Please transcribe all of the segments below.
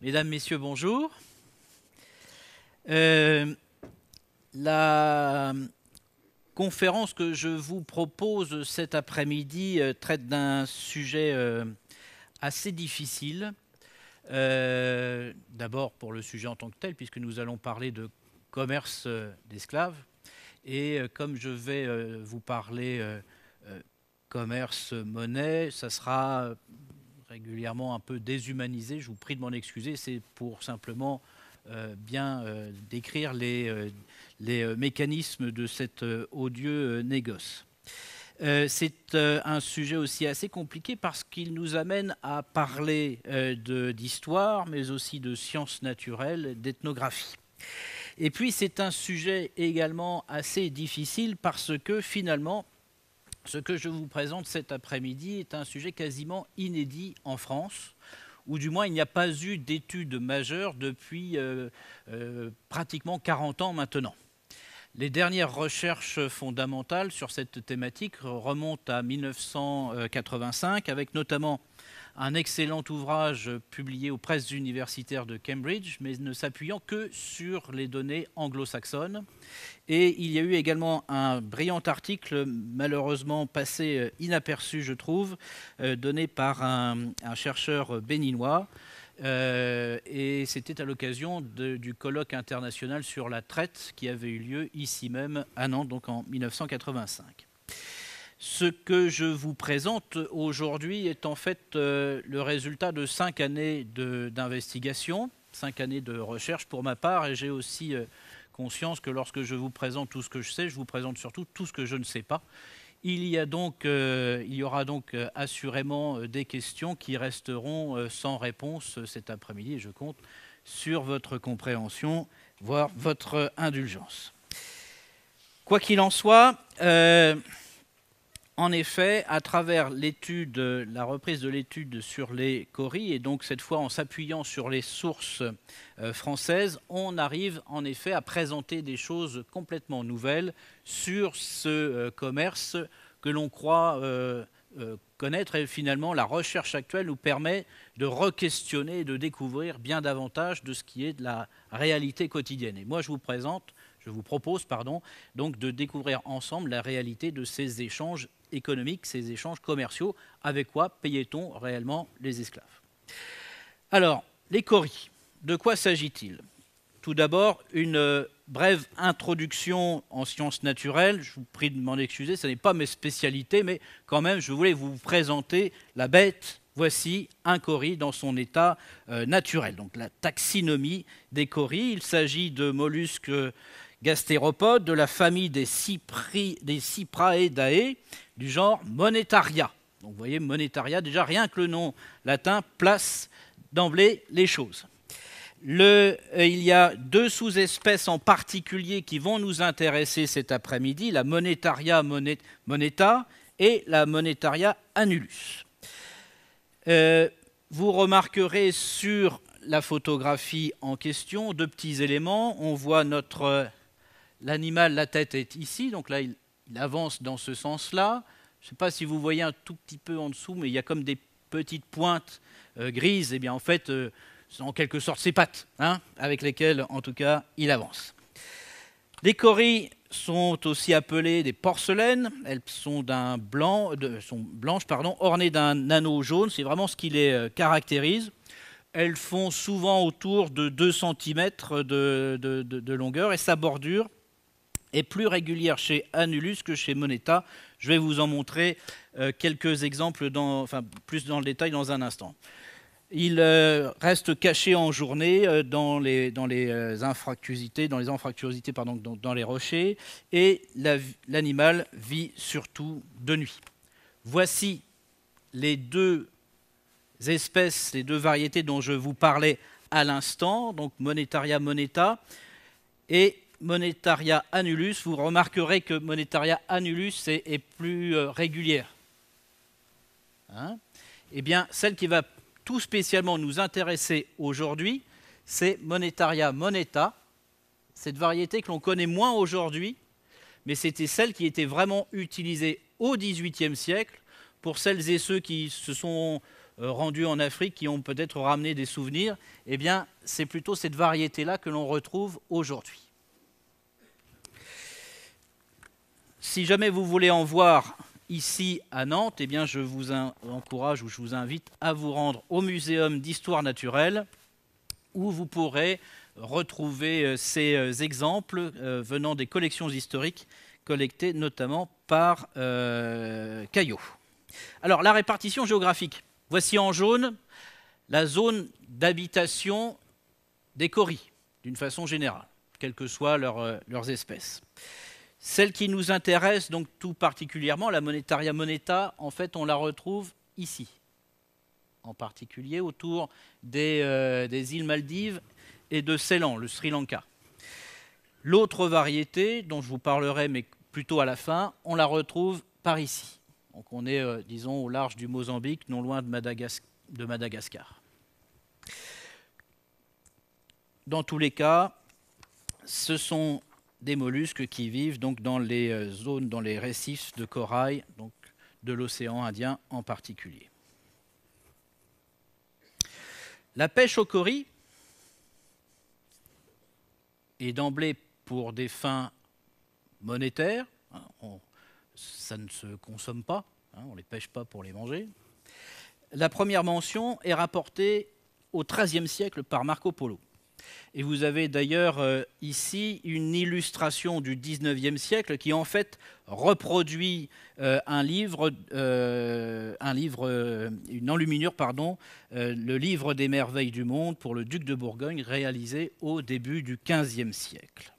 Mesdames, Messieurs, bonjour. Euh, la conférence que je vous propose cet après-midi euh, traite d'un sujet euh, assez difficile. D'abord pour le sujet en tant que tel, puisque nous allons parler de commerce d'esclaves, et euh, comme je vais euh, vous parler euh, commerce, monnaie, ça sera régulièrement un peu déshumanisé. Je vous prie de m'en excuser. C'est pour simplement bien décrire les, mécanismes de cet odieux négoce. C'est un sujet aussi assez compliqué parce qu'il nous amène à parler d'histoire, mais aussi de sciences naturelles, d'ethnographie. Et puis c'est un sujet également assez difficile parce que finalement, ce que je vous présente cet après-midi est un sujet quasiment inédit en France ou du moins il n'y a pas eu d'études majeures depuis euh, euh, pratiquement 40 ans maintenant. Les dernières recherches fondamentales sur cette thématique remontent à 1985, avec notamment un excellent ouvrage publié aux presses universitaires de Cambridge, mais ne s'appuyant que sur les données anglo-saxonnes. Et il y a eu également un brillant article, malheureusement passé euh, inaperçu, je trouve, euh, donné par un, chercheur béninois. Euh, et c'était à l'occasion du colloque international sur la traite qui avait eu lieu ici même à Nantes, donc en 1985. Ce que je vous présente aujourd'hui est en fait euh, le résultat de cinq années d'investigation, cinq années de recherche pour ma part, et j'ai aussi euh, conscience que lorsque je vous présente tout ce que je sais, je vous présente surtout tout ce que je ne sais pas. Il y, a donc, euh, il y aura donc assurément des questions qui resteront sans réponse cet après-midi, et je compte sur votre compréhension, voire votre indulgence. Quoi qu'il en soit, en effet, à travers l'étude, la reprise de l'étude sur les coris, et donc cette fois en s'appuyant sur les sources euh, françaises, on arrive en effet à présenter des choses complètement nouvelles sur ce euh, commerce que l'on croit euh, connaître et finalement la recherche actuelle nous permet de re-questionner et de découvrir bien davantage de ce qui est de la réalité quotidienne. Et moi je vous présente, je vous propose pardon, donc de découvrir ensemble la réalité de ces échanges économiques, ces échanges commerciaux, avec quoi payait-on réellement les esclaves Alors, les coris, de quoi s'agit-il Tout d'abord, une euh, brève introduction en sciences naturelles. Je vous prie de m'en excuser, ce n'est pas mes spécialités, mais quand même, je voulais vous présenter la bête. Voici un cori dans son état euh, naturel, donc la taxinomie des coris. Il s'agit de mollusques euh, gastéropodes de la famille des, Cypri, Cypraeidae du genre Monetaria. Donc vous voyez, Monetaria, déjà rien que le nom latin place d'emblée les choses. Euh, il y a deux sous-espèces en particulier qui vont nous intéresser cet après-midi, la Monetaria moneta et la Monetaria annulus. Euh, vous remarquerez sur la photographie en question deux petits éléments. On voit notre L'animal, la tête est ici, donc là, il, avance dans ce sens-là. Je ne sais pas si vous voyez un tout petit peu en dessous, mais il y a comme des petites pointes euh, grises. Et eh bien, en fait, euh, en quelque sorte ses pattes, hein, avec lesquelles, en tout cas, il avance. Les coris sont aussi appelées des porcelaines. Elles sont, blanc, sont blanches, pardon, ornées d'un anneau jaune. C'est vraiment ce qui les euh, caractérise. Elles font souvent autour de 2 cm de longueur et sa bordure est plus régulière chez Anulus que chez Moneta. Je vais vous en montrer euh, quelques exemples, plus dans le détail dans un instant. Il euh, reste caché en journée euh, dans les, infractuosités, dans les infractuosités pardon, dans, les rochers, et l'animal vit surtout de nuit. Voici les deux espèces, les deux variétés dont je vous parlais à l'instant, donc Monetaria moneta et Monetaria annulus, vous remarquerez que Monetaria annulus est, plus euh, régulière. Hein eh bien, celle qui va tout spécialement nous intéresser aujourd'hui, c'est Monetaria moneta, cette variété que l'on connaît moins aujourd'hui, mais c'était celle qui était vraiment utilisée au XVIIIe siècle pour celles et ceux qui se sont euh, rendus en Afrique, qui ont peut-être ramené des souvenirs. Eh bien, c'est plutôt cette variété-là que l'on retrouve aujourd'hui. Si jamais vous voulez en voir ici à Nantes, eh bien je vous encourage ou je vous invite à vous rendre au Muséum d'histoire naturelle où vous pourrez retrouver euh, ces euh, exemples euh, venant des collections historiques collectées notamment par Caillot. Alors la répartition géographique. Voici en jaune la zone d'habitation des coris, d'une façon générale, quelles que soient leurs espèces. Celle qui nous intéresse donc tout particulièrement, la monetaria moneta, en fait on la retrouve ici, en particulier autour euh, des, îles Maldives et de Ceylan, le Sri Lanka. L'autre variété, dont je vous parlerai mais plutôt à la fin, on la retrouve par ici. Donc on est, euh, disons, au large du Mozambique, non loin de Madagascar. Dans tous les cas, ce sont des mollusques qui vivent donc dans les euh, zones, dans les récifs de corail, donc de l'océan Indien en particulier. La pêche au cori est d'emblée pour des fins monétaires, hein, ça ne se consomme pas, hein, on ne les pêche pas pour les manger. La première mention est rapportée au XIIIe siècle par Marco Polo. Et vous avez d'ailleurs euh, ici une illustration du 19e siècle qui en fait reproduit euh, un livre, euh, une enluminure, pardon, le livre des merveilles du monde pour le duc de Bourgogne réalisé au début du 15 siècle.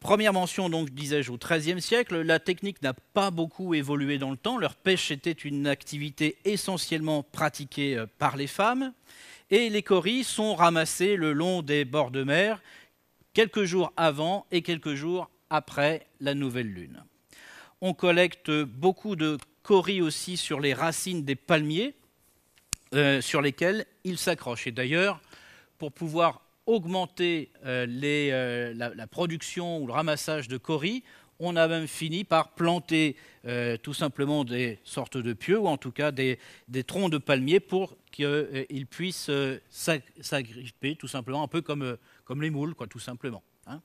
Première mention, donc, disais-je, au XIIIe siècle, la technique n'a pas beaucoup évolué dans le temps. Leur pêche était une activité essentiellement pratiquée par les femmes et les coris sont ramassés le long des bords de mer quelques jours avant et quelques jours après la nouvelle lune. On collecte beaucoup de coris aussi sur les racines des palmiers euh, sur lesquels ils s'accrochent. Et d'ailleurs, pour pouvoir augmenter euh, euh, la, la, production ou le ramassage de coris, on a même fini par planter euh, tout simplement des sortes de pieux, ou en tout cas des, troncs de palmiers, pour qu'ils euh, puissent euh, s'agripper, tout simplement, un peu comme, comme les moules, quoi, tout simplement. Hein.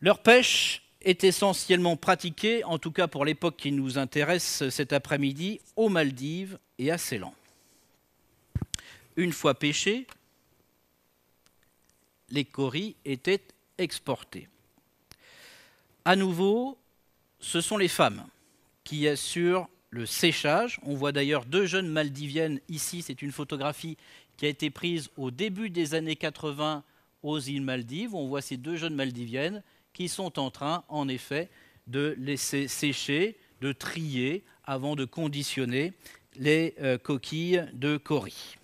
Leur pêche est essentiellement pratiquée, en tout cas pour l'époque qui nous intéresse cet après-midi, aux Maldives et à Ceylan. Une fois pêchés, les coris étaient exportés à nouveau, ce sont les femmes qui assurent le séchage. On voit d'ailleurs deux jeunes maldiviennes ici. C'est une photographie qui a été prise au début des années 80 aux îles Maldives. on voit ces deux jeunes maldiviennes qui sont en train, en effet, de laisser sécher, de trier avant de conditionner les euh, coquilles de Corrie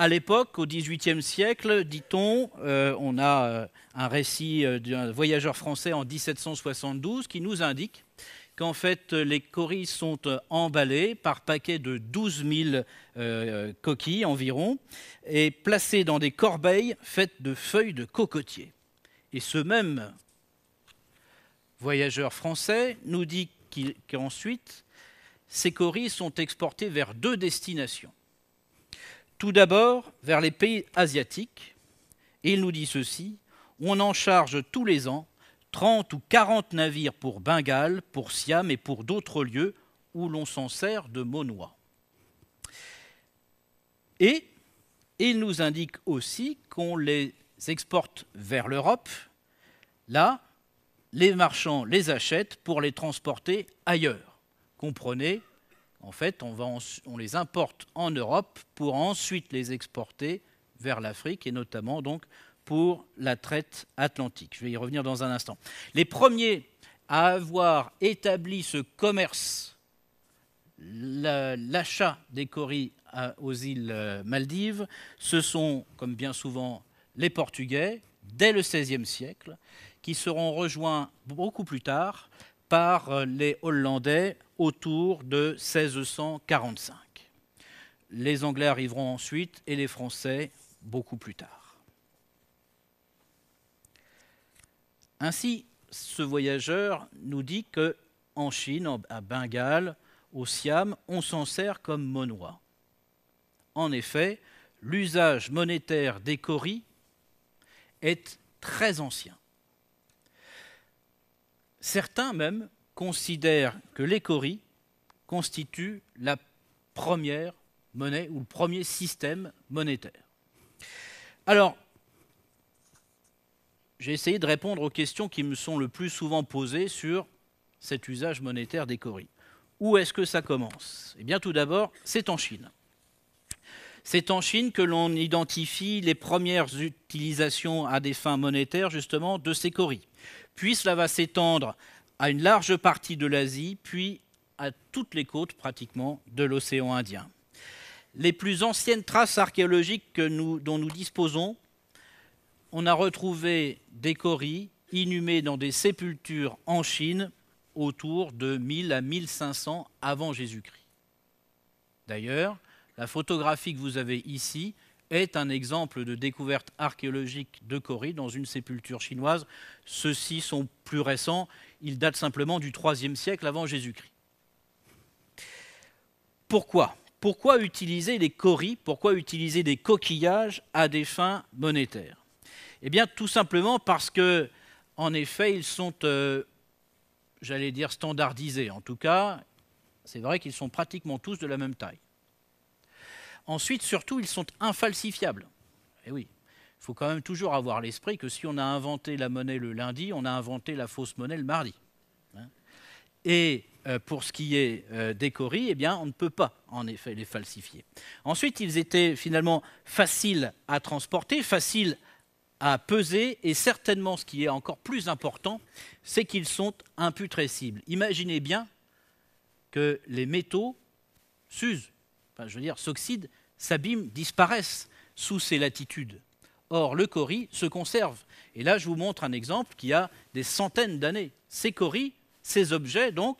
à l'époque, au XVIIIe siècle, dit-on, euh, on a euh, un récit euh, d'un voyageur français en 1772 qui nous indique qu'en fait les coris sont emballés par paquets de 12 000 coquilles environ et placés dans des corbeilles faites de feuilles de cocotier. Et ce même voyageur français nous dit qu'ensuite, ces coris sont exportés vers deux destinations. Tout d'abord, vers les pays asiatiques, il nous dit ceci, on en charge tous les ans 30 ou 40 navires pour Bengale, pour Siam et pour d'autres lieux où l'on s'en sert de monois. Et il nous indique aussi qu'on les exporte vers l'Europe. Là, les marchands les achètent pour les transporter ailleurs. Comprenez en fait, on, les importe en Europe pour ensuite les exporter vers l'Afrique et notamment donc pour la traite atlantique. Je vais y revenir dans un instant. Les premiers à avoir établi ce commerce, l'achat des coris aux îles euh, Maldives, ce sont, comme bien souvent, les Portugais, dès le XVIe siècle, qui seront rejoints beaucoup plus tard par euh, les Hollandais autour de 1645. Les Anglais arriveront ensuite et les Français beaucoup plus tard. Ainsi, ce voyageur nous dit que en Chine, à Bengale, au Siam, on s'en sert comme monnaie. En effet, l'usage monétaire des coris est très ancien. Certains même considère que les Coris constituent la première monnaie ou le premier système monétaire. Alors, j'ai essayé de répondre aux questions qui me sont le plus souvent posées sur cet usage monétaire des coris. Où est-ce que ça commence Eh bien, tout d'abord, c'est en Chine. C'est en Chine que l'on identifie les premières utilisations à des fins monétaires, justement, de ces coris. Puis cela va s'étendre à une large partie de l'Asie, puis à toutes les côtes pratiquement de l'océan Indien. Les plus anciennes traces archéologiques dont nous disposons, on a retrouvé des coris inhumés dans des sépultures en Chine autour de 1000 à 1500 avant Jésus-Christ. D'ailleurs, la photographie que vous avez ici est un exemple de découverte archéologique de coris dans une sépulture chinoise. Ceux-ci sont plus récents, ils datent simplement du IIIe siècle avant Jésus-Christ. Pourquoi Pourquoi utiliser les coris Pourquoi utiliser des coquillages à des fins monétaires Eh bien, tout simplement parce que, en effet, ils sont, euh, j'allais dire, standardisés. En tout cas, c'est vrai qu'ils sont pratiquement tous de la même taille. Ensuite, surtout, ils sont infalsifiables. Et eh oui, il faut quand même toujours avoir l'esprit que si on a inventé la monnaie le lundi, on a inventé la fausse monnaie le mardi. Hein. Et euh, pour ce qui est euh, des coris, eh bien, on ne peut pas en effet les falsifier. Ensuite, ils étaient finalement faciles à transporter, faciles à peser, et certainement, ce qui est encore plus important, c'est qu'ils sont imputrescibles. Imaginez bien que les métaux s'usent je veux dire, s'oxydent, s'abîment, disparaissent sous ces latitudes. Or, le cori se conserve. Et là, je vous montre un exemple qui a des centaines d'années. Ces coris, ces objets, donc,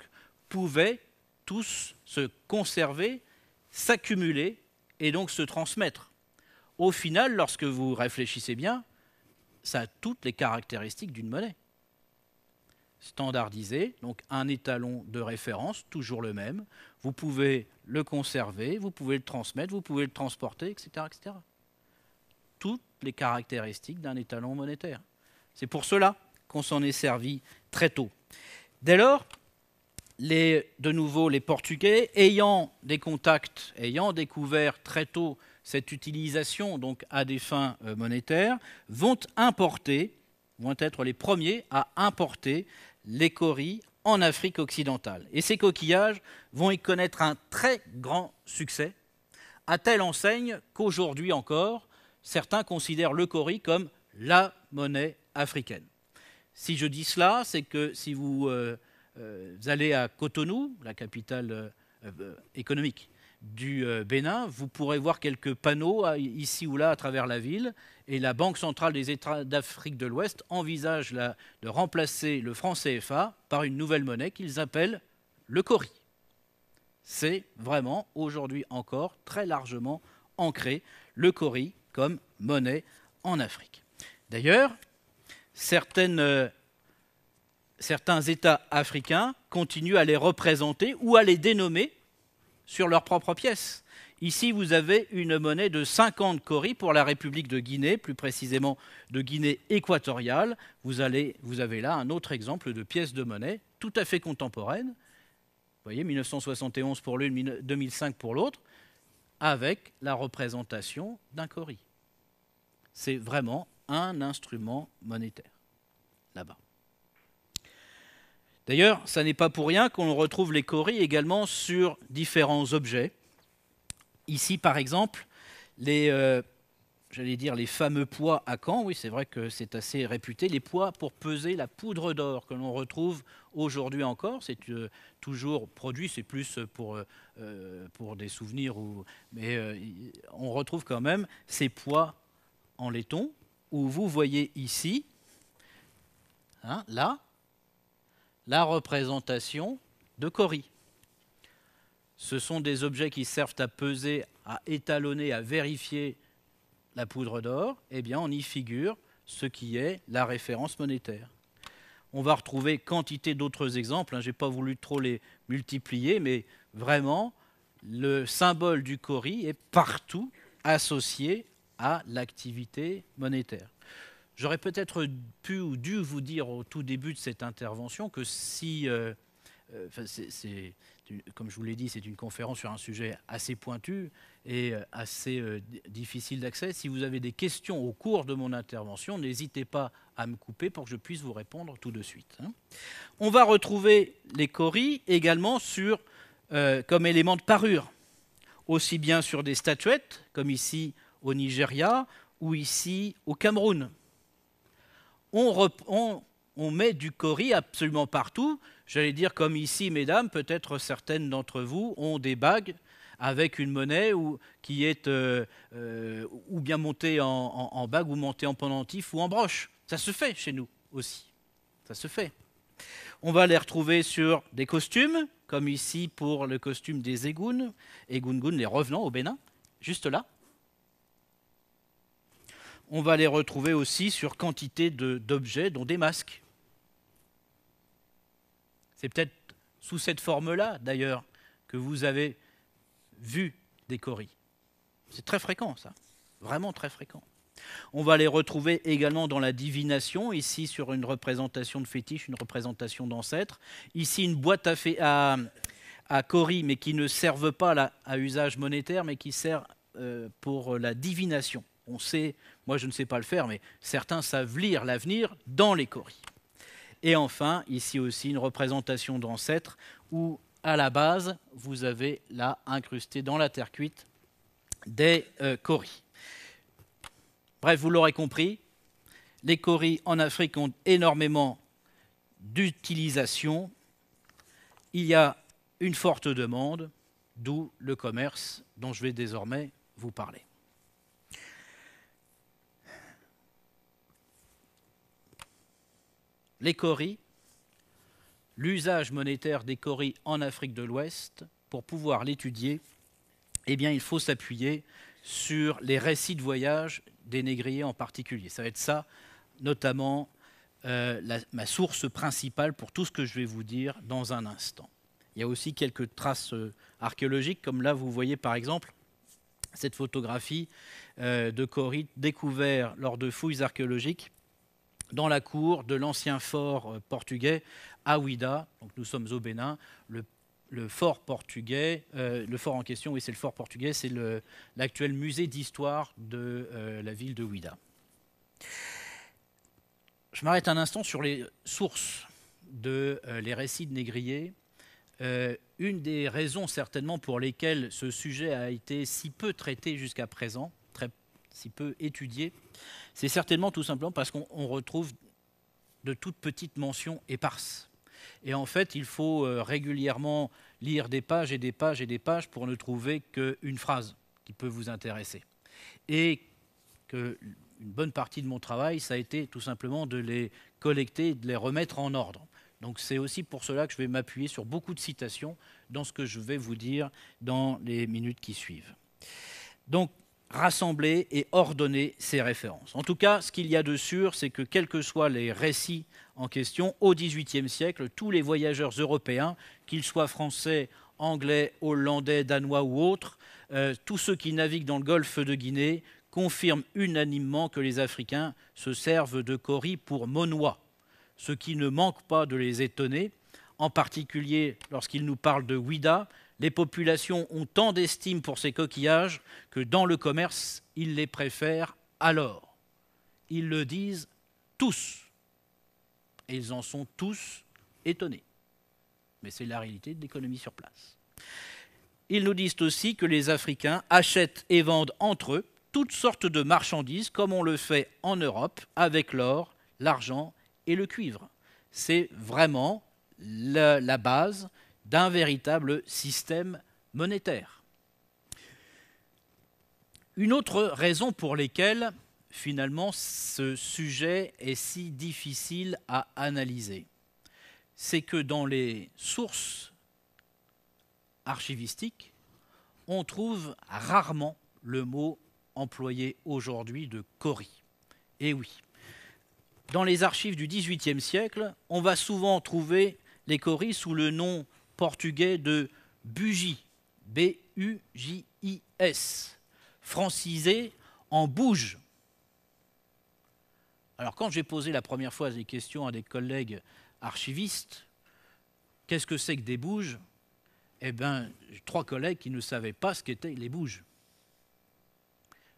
pouvaient tous se conserver, s'accumuler et donc se transmettre. Au final, lorsque vous réfléchissez bien, ça a toutes les caractéristiques d'une monnaie standardisé, donc un étalon de référence, toujours le même. Vous pouvez le conserver, vous pouvez le transmettre, vous pouvez le transporter, etc. Toutes les caractéristiques d'un étalon monétaire. C'est pour cela qu'on s'en est servi très tôt. Dès lors, de nouveau, les Portugais, ayant des contacts, ayant découvert très tôt cette utilisation donc à des fins euh, monétaires, vont importer, vont être les premiers à importer les coris en Afrique occidentale. Et ces coquillages vont y connaître un très grand succès, à telle enseigne qu'aujourd'hui encore, certains considèrent le cori comme la monnaie africaine. Si je dis cela, c'est que si vous, euh, euh, allez à Cotonou, la capitale euh, économique du euh, Bénin, vous pourrez voir quelques panneaux euh, ici ou là à travers la ville. Et la Banque centrale des États d'Afrique de l'Ouest envisage de remplacer le franc CFA par une nouvelle monnaie qu'ils appellent le CORI. C'est vraiment aujourd'hui encore très largement ancré le CORI comme monnaie en Afrique. D'ailleurs, euh, certains États africains continuent à les représenter ou à les dénommer sur leur propre pièce. Ici, vous avez une monnaie de 50 coris pour la République de Guinée, plus précisément de Guinée équatoriale. Vous, allez, vous avez là un autre exemple de pièce de monnaie tout à fait contemporaine. Vous voyez, 1971 pour l'une, 2005 pour l'autre, avec la représentation d'un cori. C'est vraiment un instrument monétaire là-bas. D'ailleurs, ça n'est pas pour rien qu'on retrouve les cories également sur différents objets. Ici, par exemple, les, euh, j'allais dire les fameux poids à Caen, oui, c'est vrai que c'est assez réputé, les poids pour peser la poudre d'or que l'on retrouve aujourd'hui encore. C'est euh, toujours produit, c'est plus pour, euh, pour des souvenirs, mais on retrouve quand même ces poids en laiton, où vous voyez ici, hein, là, la représentation de cori. Ce sont des objets qui servent à peser, à étalonner, à vérifier la poudre d'or. Eh bien, on y figure ce qui est la référence monétaire. On va retrouver quantité d'autres exemples. Hein. Je n'ai pas voulu trop les multiplier, mais vraiment, le symbole du cori est partout associé à l'activité monétaire. J'aurais peut-être pu ou dû vous dire au tout début de cette intervention que si, euh, euh, c'est, comme je vous l'ai dit, c'est une conférence sur un sujet assez pointu et euh, assez difficile d'accès. Si vous avez des questions au cours de mon intervention, n'hésitez pas à me couper pour que je puisse vous répondre tout de suite. Hein. On va retrouver les coris également sur, comme élément de parure, aussi bien sur des statuettes, comme ici au Nigeria, ou ici au Cameroun on, met du cori absolument partout. J'allais dire comme ici, mesdames, peut-être certaines d'entre vous ont des bagues avec une monnaie ou, qui est euh, euh, ou bien montée en, bague ou montée en pendentif ou en broche. Ça se fait chez nous aussi. Ça se fait. On va les retrouver sur des costumes, comme ici pour le costume des egoun Egungun les revenants au Bénin, juste là, on va les retrouver aussi sur quantité d'objets, dont des masques. C'est peut-être sous cette forme-là, d'ailleurs, que vous avez vu des coris. C'est très fréquent, ça. Vraiment très fréquent. On va les retrouver également dans la divination, ici sur une représentation de fétiche, une représentation d'ancêtre. Ici, une boîte à, à, coris, mais qui ne servent pas à usage monétaire, mais qui sert euh, pour la divination on sait, moi je ne sais pas le faire, mais certains savent lire l'avenir dans les coris. Et enfin, ici aussi, une représentation d'ancêtres où, à la base, vous avez là incrusté dans la terre cuite des euh, coris. Bref, vous l'aurez compris, les coris en Afrique ont énormément d'utilisation. Il y a une forte demande, d'où le commerce dont je vais désormais vous parler. les coris, l'usage monétaire des coris en Afrique de l'Ouest, pour pouvoir l'étudier, eh bien, il faut s'appuyer sur les récits de voyage des négriers en particulier. Ça va être ça, notamment, euh, ma source principale pour tout ce que je vais vous dire dans un instant. Il y a aussi quelques traces euh, archéologiques, comme là, vous voyez par exemple cette photographie euh, de coris découvert lors de fouilles archéologiques dans la cour de l'ancien fort euh, portugais à Donc nous sommes au Bénin. Le, fort portugais, euh, le fort en question, oui, c'est le fort portugais, c'est l'actuel musée d'histoire de euh, la ville de Ouida. Je m'arrête un instant sur les sources de les récits de Négrier. une des raisons certainement pour lesquelles ce sujet a été si peu traité jusqu'à présent, si peu étudié, c'est certainement tout simplement parce qu'on retrouve de toutes petites mentions éparses. Et en fait, il faut euh, régulièrement lire des pages et des pages et des pages pour ne trouver qu'une phrase qui peut vous intéresser. Et que une bonne partie de mon travail, ça a été tout simplement de les collecter de les remettre en ordre. Donc c'est aussi pour cela que je vais m'appuyer sur beaucoup de citations dans ce que je vais vous dire dans les minutes qui suivent. Donc rassembler et ordonner ces références. En tout cas, ce qu'il y a de sûr, c'est que quels que soient les récits en question, au XVIIIe siècle, tous les voyageurs européens, qu'ils soient français, anglais, hollandais, danois ou autres, euh, tous ceux qui naviguent dans le golfe de Guinée confirment unanimement que les Africains se servent de cori pour monois, ce qui ne manque pas de les étonner, en particulier lorsqu'ils nous parlent de Ouida, les populations ont tant d'estime pour ces coquillages que dans le commerce, ils les préfèrent à l'or. Ils le disent tous. Et ils en sont tous étonnés. Mais c'est la réalité de l'économie sur place. Ils nous disent aussi que les Africains achètent et vendent entre eux toutes sortes de marchandises, comme on le fait en Europe, avec l'or, l'argent et le cuivre. C'est vraiment la, base d'un véritable système monétaire. Une autre raison pour laquelle, finalement, ce sujet est si difficile à analyser, c'est que dans les sources archivistiques, on trouve rarement le mot employé aujourd'hui de Cori. Et eh oui, dans les archives du XVIIIe siècle, on va souvent trouver les coris sous le nom portugais de bugie B-U-J-I-S, francisé en bouge. Alors quand j'ai posé la première fois des questions à des collègues archivistes, qu'est-ce que c'est que des bouges Eh bien, trois collègues qui ne savaient pas ce qu'étaient les bouges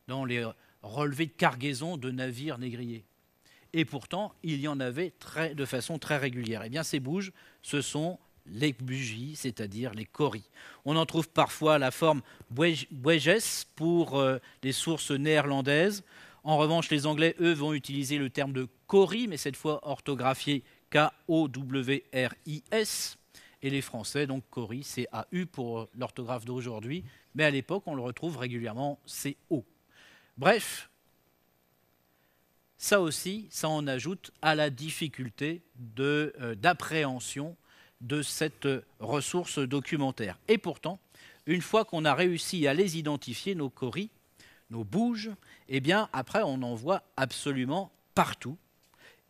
dans les relevés de cargaison de navires négriers. Et pourtant, il y en avait de façon très régulière. Eh bien, ces bouges, ce sont les bugies, c'est-à-dire les coris. On en trouve parfois la forme bueges pour euh, les sources néerlandaises. En revanche, les Anglais, eux, vont utiliser le terme de cori, mais cette fois orthographié K-O-W-R-I-S. Et les Français, donc cori, c'est a u pour l'orthographe d'aujourd'hui, mais à l'époque, on le retrouve régulièrement C-O. Bref, ça aussi, ça en ajoute à la difficulté euh, d'appréhension de cette ressource documentaire. Et pourtant, une fois qu'on a réussi à les identifier, nos coris, nos bouges, eh bien après on en voit absolument partout.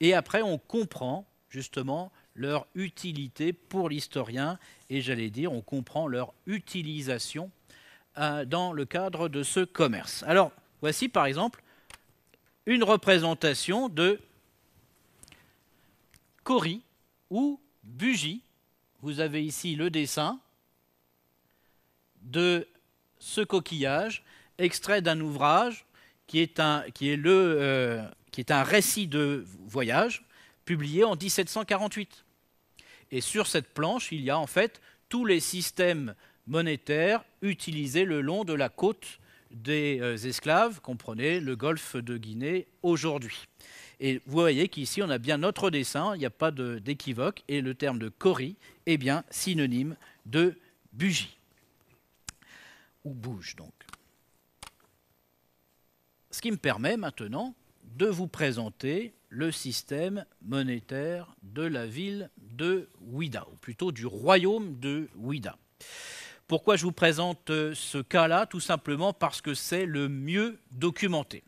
Et après on comprend justement leur utilité pour l'historien et j'allais dire on comprend leur utilisation euh, dans le cadre de ce commerce. Alors voici par exemple une représentation de coris ou bugie vous avez ici le dessin de ce coquillage extrait d'un ouvrage qui est un, qui est euh, qui est un récit de voyage publié en 1748. Et sur cette planche, il y a en fait tous les systèmes monétaires utilisés le long de la côte des euh, esclaves, comprenez le golfe de Guinée aujourd'hui. Et vous voyez qu'ici, on a bien notre dessin, il n'y a pas d'équivoque, et le terme de cori est bien synonyme de bugie. Ou bouge, donc. Ce qui me permet maintenant de vous présenter le système monétaire de la ville de Ouida, ou plutôt du royaume de Ouida. Pourquoi je vous présente euh, ce cas-là Tout simplement parce que c'est le mieux documenté.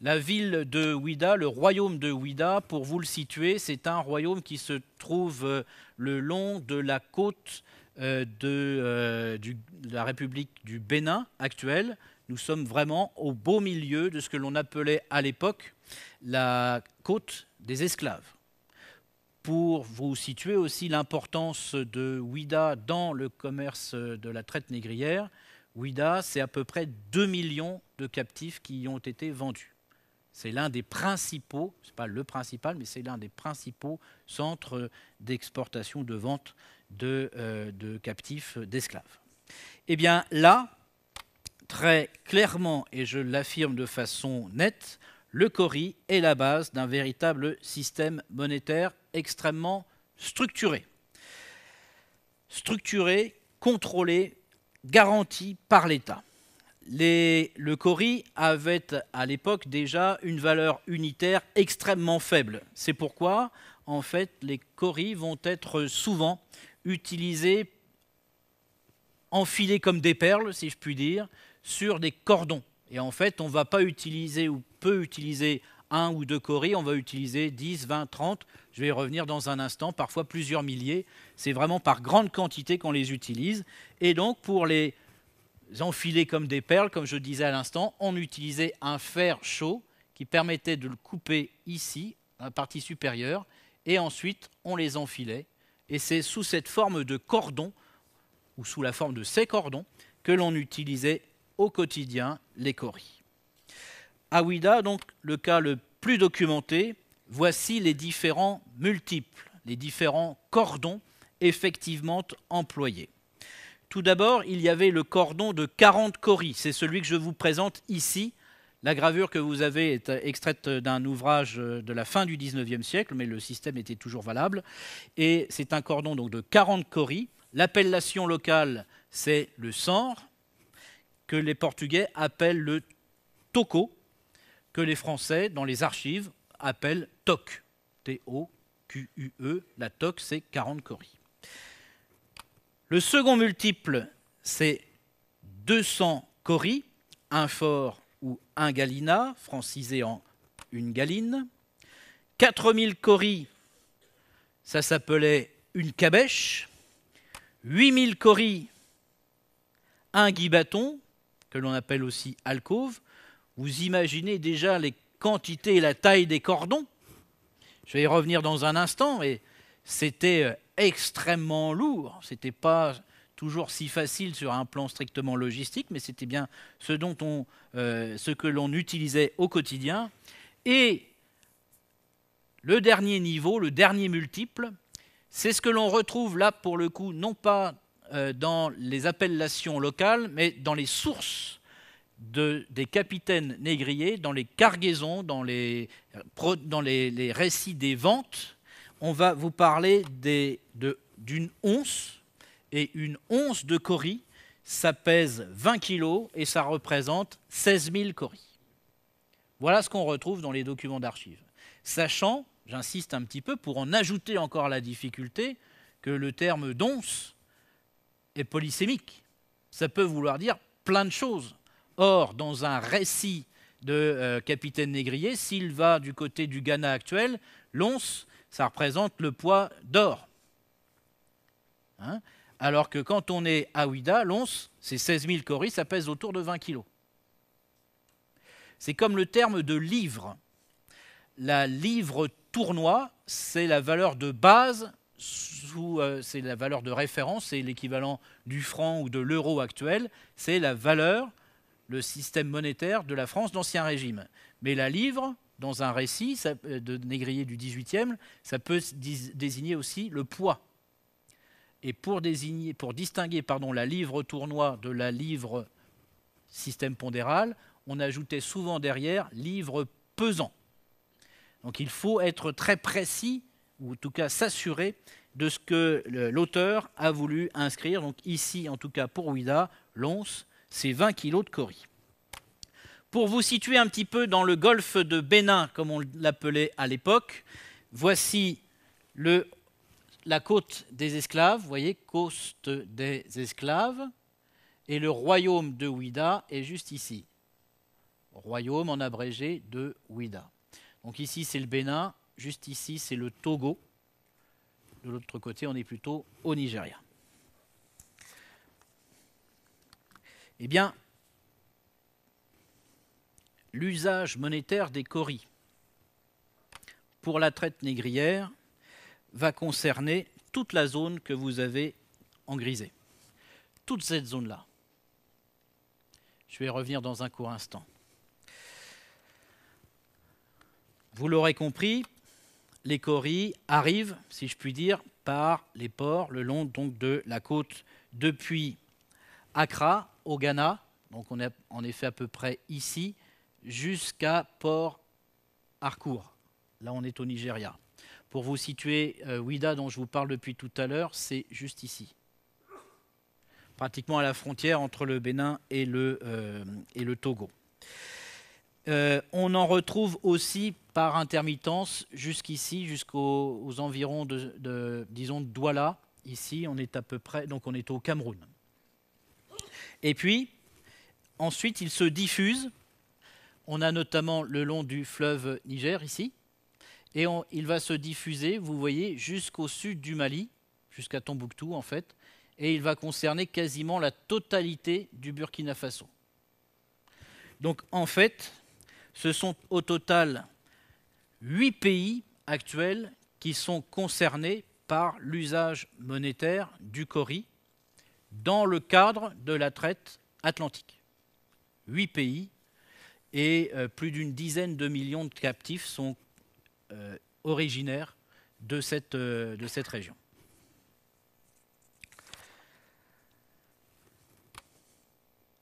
La ville de Ouida, le royaume de Ouida, pour vous le situer, c'est un royaume qui se trouve euh, le long de la côte euh, euh, de, la République du Bénin actuelle. Nous sommes vraiment au beau milieu de ce que l'on appelait à l'époque la côte des esclaves. Pour vous situer aussi l'importance de Ouida dans le commerce de la traite négrière, Ouida, c'est à peu près 2 millions de captifs qui y ont été vendus. C'est l'un des principaux, ce pas le principal, mais c'est l'un des principaux centres d'exportation, de vente de, euh, de captifs, d'esclaves. Eh bien là, très clairement, et je l'affirme de façon nette, le CORI est la base d'un véritable système monétaire extrêmement structuré. Structuré, contrôlé, garanti par l'État le cori avait à l'époque déjà une valeur unitaire extrêmement faible. C'est pourquoi, en fait, les coris vont être souvent utilisés enfilés comme des perles, si je puis dire, sur des cordons. Et en fait, on ne va pas utiliser ou peut utiliser un ou deux coris, on va utiliser 10, 20, 30, je vais y revenir dans un instant, parfois plusieurs milliers. C'est vraiment par grande quantité qu'on les utilise. Et donc, pour les enfilés comme des perles, comme je disais à l'instant, on utilisait un fer chaud qui permettait de le couper ici, la partie supérieure, et ensuite on les enfilait. Et c'est sous cette forme de cordon, ou sous la forme de ces cordons, que l'on utilisait au quotidien les coris. Ouida, donc le cas le plus documenté, voici les différents multiples, les différents cordons effectivement employés. Tout d'abord, il y avait le cordon de 40 coris. C'est celui que je vous présente ici. La gravure que vous avez est extraite d'un ouvrage euh, de la fin du 19e siècle, mais le système était toujours valable. Et c'est un cordon donc de 40 cori. L'appellation locale, c'est le sang, que les Portugais appellent le toco, que les Français, dans les archives, appellent toc. T-O-Q-U-E. La toc, c'est 40 cori. Le second multiple, c'est 200 coris, un fort ou un galina, francisé en une galine. 4000 coris, ça s'appelait une cabèche. 8000 coris, un guibaton, que l'on appelle aussi alcôve. Vous imaginez déjà les quantités et la taille des cordons. Je vais y revenir dans un instant, mais c'était euh, extrêmement lourd. Ce n'était pas toujours si facile sur un plan strictement logistique, mais c'était bien ce, dont euh, ce que l'on utilisait au quotidien. Et le dernier niveau, le dernier multiple, c'est ce que l'on retrouve là pour le coup, non pas euh, dans les appellations locales, mais dans les sources des capitaines négriers, dans les cargaisons, dans les, dans les récits des ventes on va vous parler d'une once. Et une once de coris, ça pèse 20 kilos et ça représente 16 000 coris. Voilà ce qu'on retrouve dans les documents d'archives. Sachant, j'insiste un petit peu, pour en ajouter encore la difficulté, que le terme d'once est polysémique. Ça peut vouloir dire plein de choses. Or, dans un récit de euh, Capitaine Négrier, s'il va du côté du Ghana actuel, l'once, ça représente le poids d'or. Hein? Alors que quand on est à Ouida, l'once, c'est 16 000 coris, ça pèse autour de 20 kg. C'est comme le terme de livre. La livre tournoi, c'est la valeur de base, euh, c'est la valeur de référence, c'est l'équivalent du franc ou de l'euro actuel, c'est la valeur, le système monétaire de la France d'Ancien Régime. Mais la livre, dans un récit euh, de négrier du XVIIIe, ça peut désigner aussi le poids. Et pour, désigner, pour distinguer pardon, la livre tournoi de la livre système pondéral, on ajoutait souvent derrière livre pesant. Donc il faut être très précis, ou en tout cas s'assurer de ce que l'auteur a voulu inscrire. Donc ici, en tout cas pour Ouida, l'once, c'est 20 kg de cori. Pour vous situer un petit peu dans le golfe de Bénin, comme on l'appelait à l'époque, voici la côte des esclaves, voyez, côte des esclaves, et le royaume de Ouida est juste ici. Royaume en abrégé de Ouida. Donc ici c'est le Bénin, juste ici c'est le Togo. De l'autre côté, on est plutôt au Nigeria. Eh bien, l'usage monétaire des coris pour la traite négrière va concerner toute la zone que vous avez en grisé. Toute cette zone-là. Je vais y revenir dans un court instant. Vous l'aurez compris, les coris arrivent, si je puis dire, par les ports le long donc, de la côte depuis Accra au Ghana. Donc on est en effet à peu près ici, jusqu'à Port Harcourt. Là, on est au Nigeria. Pour vous situer, euh, Ouida, dont je vous parle depuis tout à l'heure, c'est juste ici. Pratiquement à la frontière entre le Bénin et le, euh, et le Togo. Euh, on en retrouve aussi par intermittence jusqu'ici, jusqu'aux environs de, disons, Douala. Ici, on est à peu près, donc on est au Cameroun. Et puis, ensuite, il se diffuse on a notamment le long du fleuve Niger ici, et il va se diffuser, vous voyez, jusqu'au sud du Mali, jusqu'à Tombouctou en fait, et il va concerner quasiment la totalité du Burkina Faso. Donc en fait, ce sont au total huit pays actuels qui sont concernés par l'usage monétaire du CORI dans le cadre de la traite atlantique. Huit pays et euh, plus d'une dizaine de millions de captifs sont euh, originaires euh, de cette, région.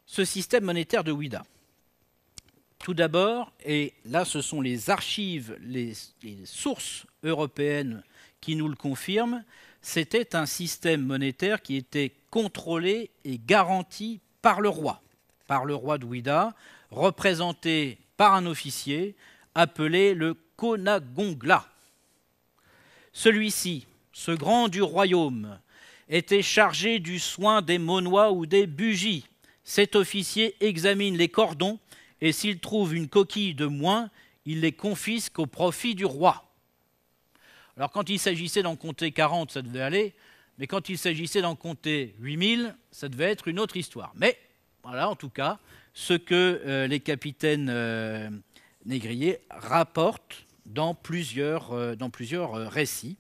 Ce système monétaire de Ouida, tout d'abord, et là ce sont les archives, les, sources européennes qui nous le confirment, c'était un système monétaire qui était contrôlé et garanti par le roi, par le roi de Ouida, représenté par un officier appelé le Konagongla. Celui-ci, ce grand du royaume, était chargé du soin des monois ou des bugis. Cet officier examine les cordons et s'il trouve une coquille de moins, il les confisque au profit du roi. Alors quand il s'agissait d'en compter 40, ça devait aller, mais quand il s'agissait d'en compter 8000, ça devait être une autre histoire. Mais voilà, en tout cas, ce que euh, les capitaines euh, négriers rapportent dans plusieurs, euh, dans plusieurs récits.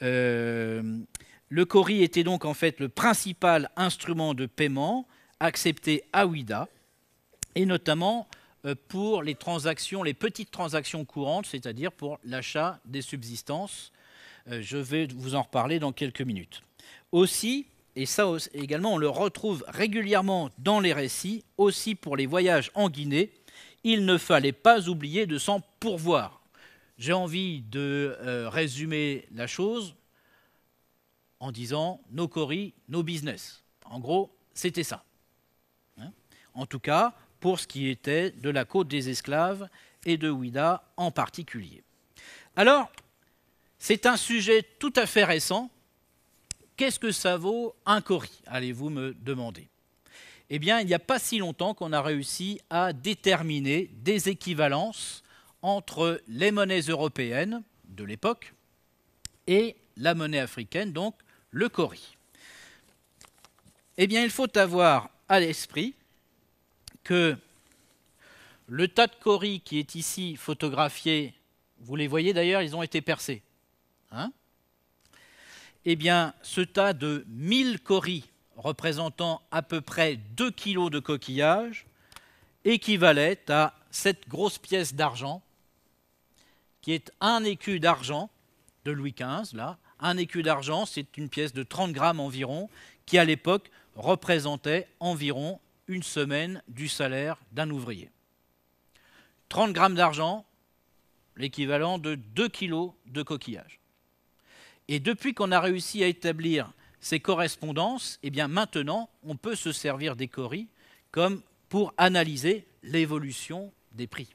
le cori était donc en fait le principal instrument de paiement accepté à Ouida, et notamment pour les transactions, les petites transactions courantes, c'est-à-dire pour l'achat des subsistances. Je vais vous en reparler dans quelques minutes. Aussi, et ça également on le retrouve régulièrement dans les récits, aussi pour les voyages en Guinée, il ne fallait pas oublier de s'en pourvoir. J'ai envie de euh, résumer la chose en disant nos coris, nos business. En gros, c'était ça. Hein en tout cas, pour ce qui était de la côte des esclaves et de Ouida en particulier. Alors, c'est un sujet tout à fait récent Qu'est-ce que ça vaut un cori Allez-vous me demander. Eh bien, il n'y a pas si longtemps qu'on a réussi à déterminer des équivalences entre les monnaies européennes de l'époque et la monnaie africaine, donc le cori. Eh bien, il faut avoir à l'esprit que le tas de cori qui est ici photographié, vous les voyez d'ailleurs, ils ont été percés. Hein eh bien, ce tas de 1000 coris, représentant à peu près 2 kg de coquillages, équivalait à cette grosse pièce d'argent, qui est un écu d'argent de Louis XV, là. Un écu d'argent, c'est une pièce de 30 grammes environ, qui à l'époque représentait environ une semaine du salaire d'un ouvrier. 30 grammes d'argent, l'équivalent de 2 kilos de coquillages. Et depuis qu'on a réussi à établir ces correspondances, eh bien maintenant, on peut se servir des cories comme pour analyser l'évolution des prix.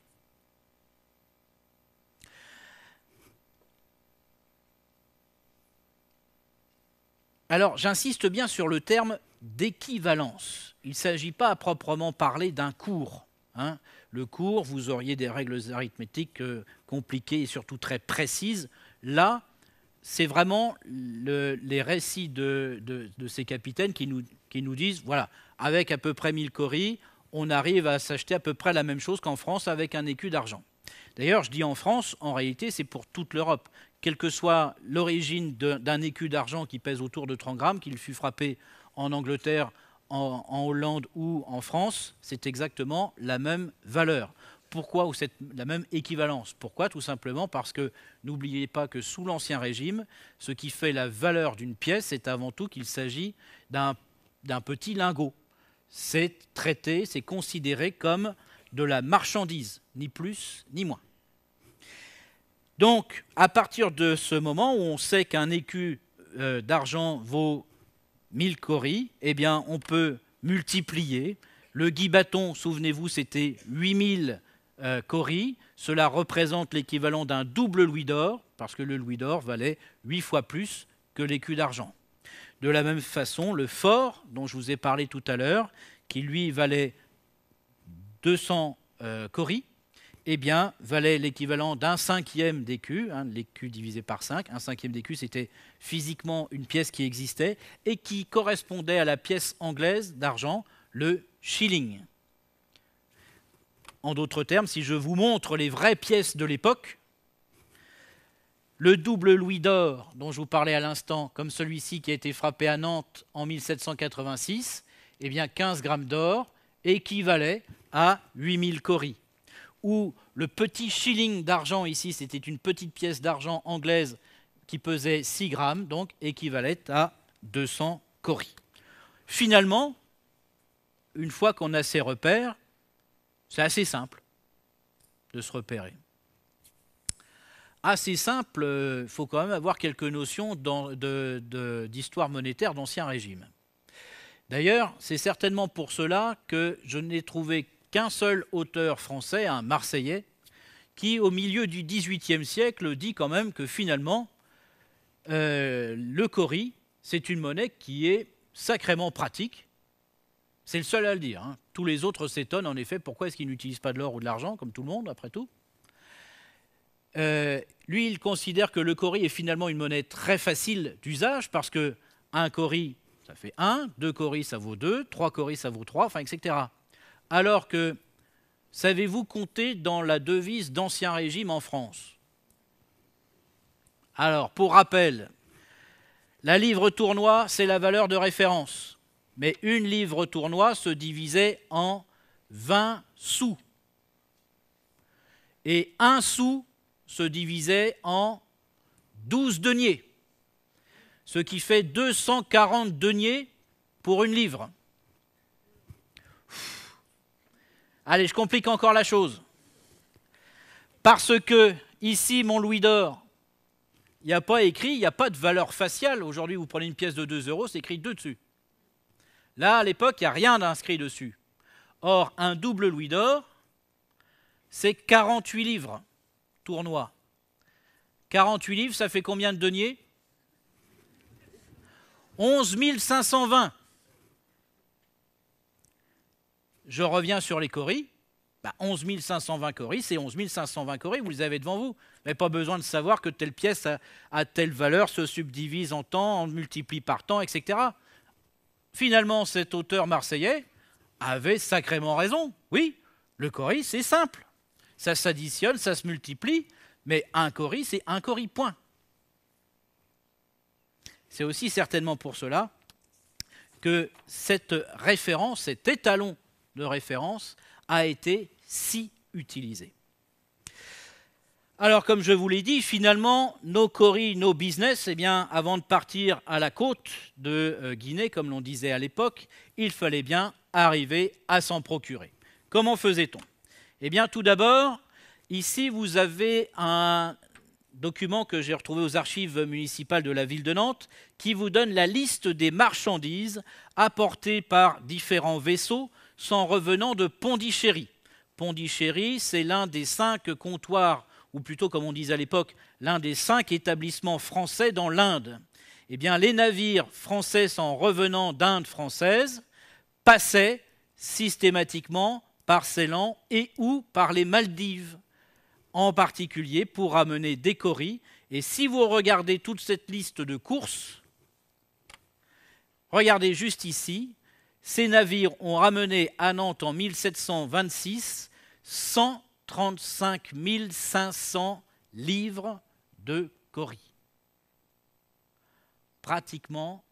Alors j'insiste bien sur le terme d'équivalence. Il ne s'agit pas à proprement parler d'un cours. Hein. Le cours, vous auriez des règles arithmétiques euh, compliquées et surtout très précises. Là, c'est vraiment les récits de, ces capitaines qui nous, disent, voilà, avec à peu près 1000 cories on arrive à s'acheter à peu près la même chose qu'en France avec un écu d'argent. D'ailleurs, je dis en France, en réalité, c'est pour toute l'Europe. Quelle que soit l'origine d'un écu d'argent qui pèse autour de 30 grammes, qu'il fût frappé en Angleterre, en Hollande ou en France, c'est exactement la même valeur. Pourquoi ou cette, la même équivalence Pourquoi Tout simplement parce que n'oubliez pas que sous l'Ancien Régime, ce qui fait la valeur d'une pièce, c'est avant tout qu'il s'agit d'un petit lingot. C'est traité, c'est considéré comme de la marchandise, ni plus ni moins. Donc, à partir de ce moment où on sait qu'un écu euh, d'argent vaut 1000 coris, eh bien, on peut multiplier. Le guy souvenez-vous, c'était 8000 euh, Cela représente l'équivalent d'un double louis d'or, parce que le louis d'or valait 8 fois plus que l'écu d'argent. De la même façon, le fort, dont je vous ai parlé tout à l'heure, qui lui valait 200 euh, Cori, eh bien, valait l'équivalent d'un cinquième d'écu, hein, l'écu divisé par 5. Un cinquième d'écu, c'était physiquement une pièce qui existait et qui correspondait à la pièce anglaise d'argent, le shilling. En d'autres termes, si je vous montre les vraies pièces de l'époque, le double louis d'or dont je vous parlais à l'instant, comme celui-ci qui a été frappé à Nantes en 1786, eh bien 15 grammes d'or équivalait à 8000 coris. Ou le petit shilling d'argent ici, c'était une petite pièce d'argent anglaise qui pesait 6 grammes, donc équivalait à 200 coris. Finalement, une fois qu'on a ces repères, c'est assez simple de se repérer. Assez simple, il euh, faut quand même avoir quelques notions d'histoire monétaire d'Ancien Régime. D'ailleurs, c'est certainement pour cela que je n'ai trouvé qu'un seul auteur français, un Marseillais, qui, au milieu du XVIIIe siècle, dit quand même que finalement, euh, le cori, c'est une monnaie qui est sacrément pratique. C'est le seul à le dire. Hein. Tous les autres s'étonnent en effet pourquoi est-ce qu'ils n'utilisent pas de l'or ou de l'argent, comme tout le monde, après tout. Euh, lui, il considère que le cori est finalement une monnaie très facile d'usage parce que un cori, ça fait un, deux cori, ça vaut deux, trois cori, ça vaut trois, enfin, etc. Alors que, savez-vous compter dans la devise d'Ancien Régime en France Alors, pour rappel, la livre tournoi, c'est la valeur de référence mais une livre tournois se divisait en 20 sous. Et un sou se divisait en 12 deniers, ce qui fait 240 deniers pour une livre. Allez, je complique encore la chose. Parce que ici, mon louis d'or, il n'y a pas écrit, il n'y a pas de valeur faciale. Aujourd'hui, vous prenez une pièce de 2 euros, c'est écrit dessus. Là, à l'époque, il n'y a rien d'inscrit dessus. Or, un double louis d'or, c'est 48 livres tournois. 48 livres, ça fait combien de deniers 11 520. Je reviens sur les coris. Bah, 11 520 coris, c'est 11 520 coris, vous les avez devant vous. Mais pas besoin de savoir que telle pièce a telle valeur se subdivise en temps, on multiplie par temps, etc finalement, cet auteur marseillais avait sacrément raison. Oui, le cori, c'est simple. Ça s'additionne, ça se multiplie, mais un cori, c'est un cori, point. C'est aussi certainement pour cela que cette référence, cet étalon de référence, a été si utilisé. Alors, comme je vous l'ai dit, finalement, nos coris, nos business, eh bien, avant de partir à la côte de euh, Guinée, comme l'on disait à l'époque, il fallait bien arriver à s'en procurer. Comment faisait-on Eh bien, tout d'abord, ici, vous avez un document que j'ai retrouvé aux archives municipales de la ville de Nantes, qui vous donne la liste des marchandises apportées par différents vaisseaux, sans revenant de Pondichéry. Pondichéry, c'est l'un des cinq comptoirs ou plutôt comme on disait à l'époque, l'un des cinq établissements français dans l'Inde. Eh bien, les navires français en revenant d'Inde française passaient systématiquement par Ceylan et ou par les Maldives, en particulier pour amener des coris. Et si vous regardez toute cette liste de courses, regardez juste ici, ces navires ont ramené à Nantes en 1726 100 35 500 livres de cori, Pratiquement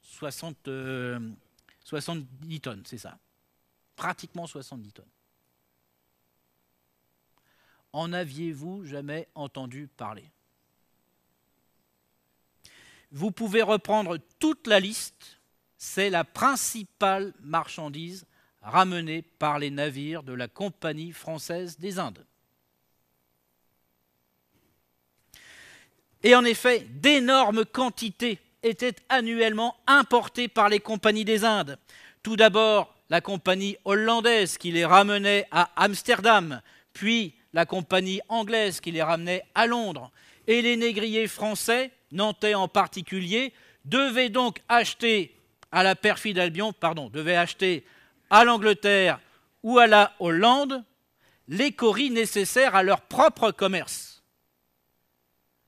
60, 70 euh, tonnes, c'est ça. Pratiquement 70 tonnes. En aviez-vous jamais entendu parler Vous pouvez reprendre toute la liste, c'est la principale marchandise ramenés par les navires de la Compagnie française des Indes. Et en effet, d'énormes quantités étaient annuellement importées par les compagnies des Indes. Tout d'abord, la compagnie hollandaise qui les ramenait à Amsterdam, puis la compagnie anglaise qui les ramenait à Londres. Et les négriers français, nantais en particulier, devaient donc acheter à la perfide Albion, pardon, devaient acheter à l'Angleterre ou à la Hollande les coris nécessaires à leur propre commerce,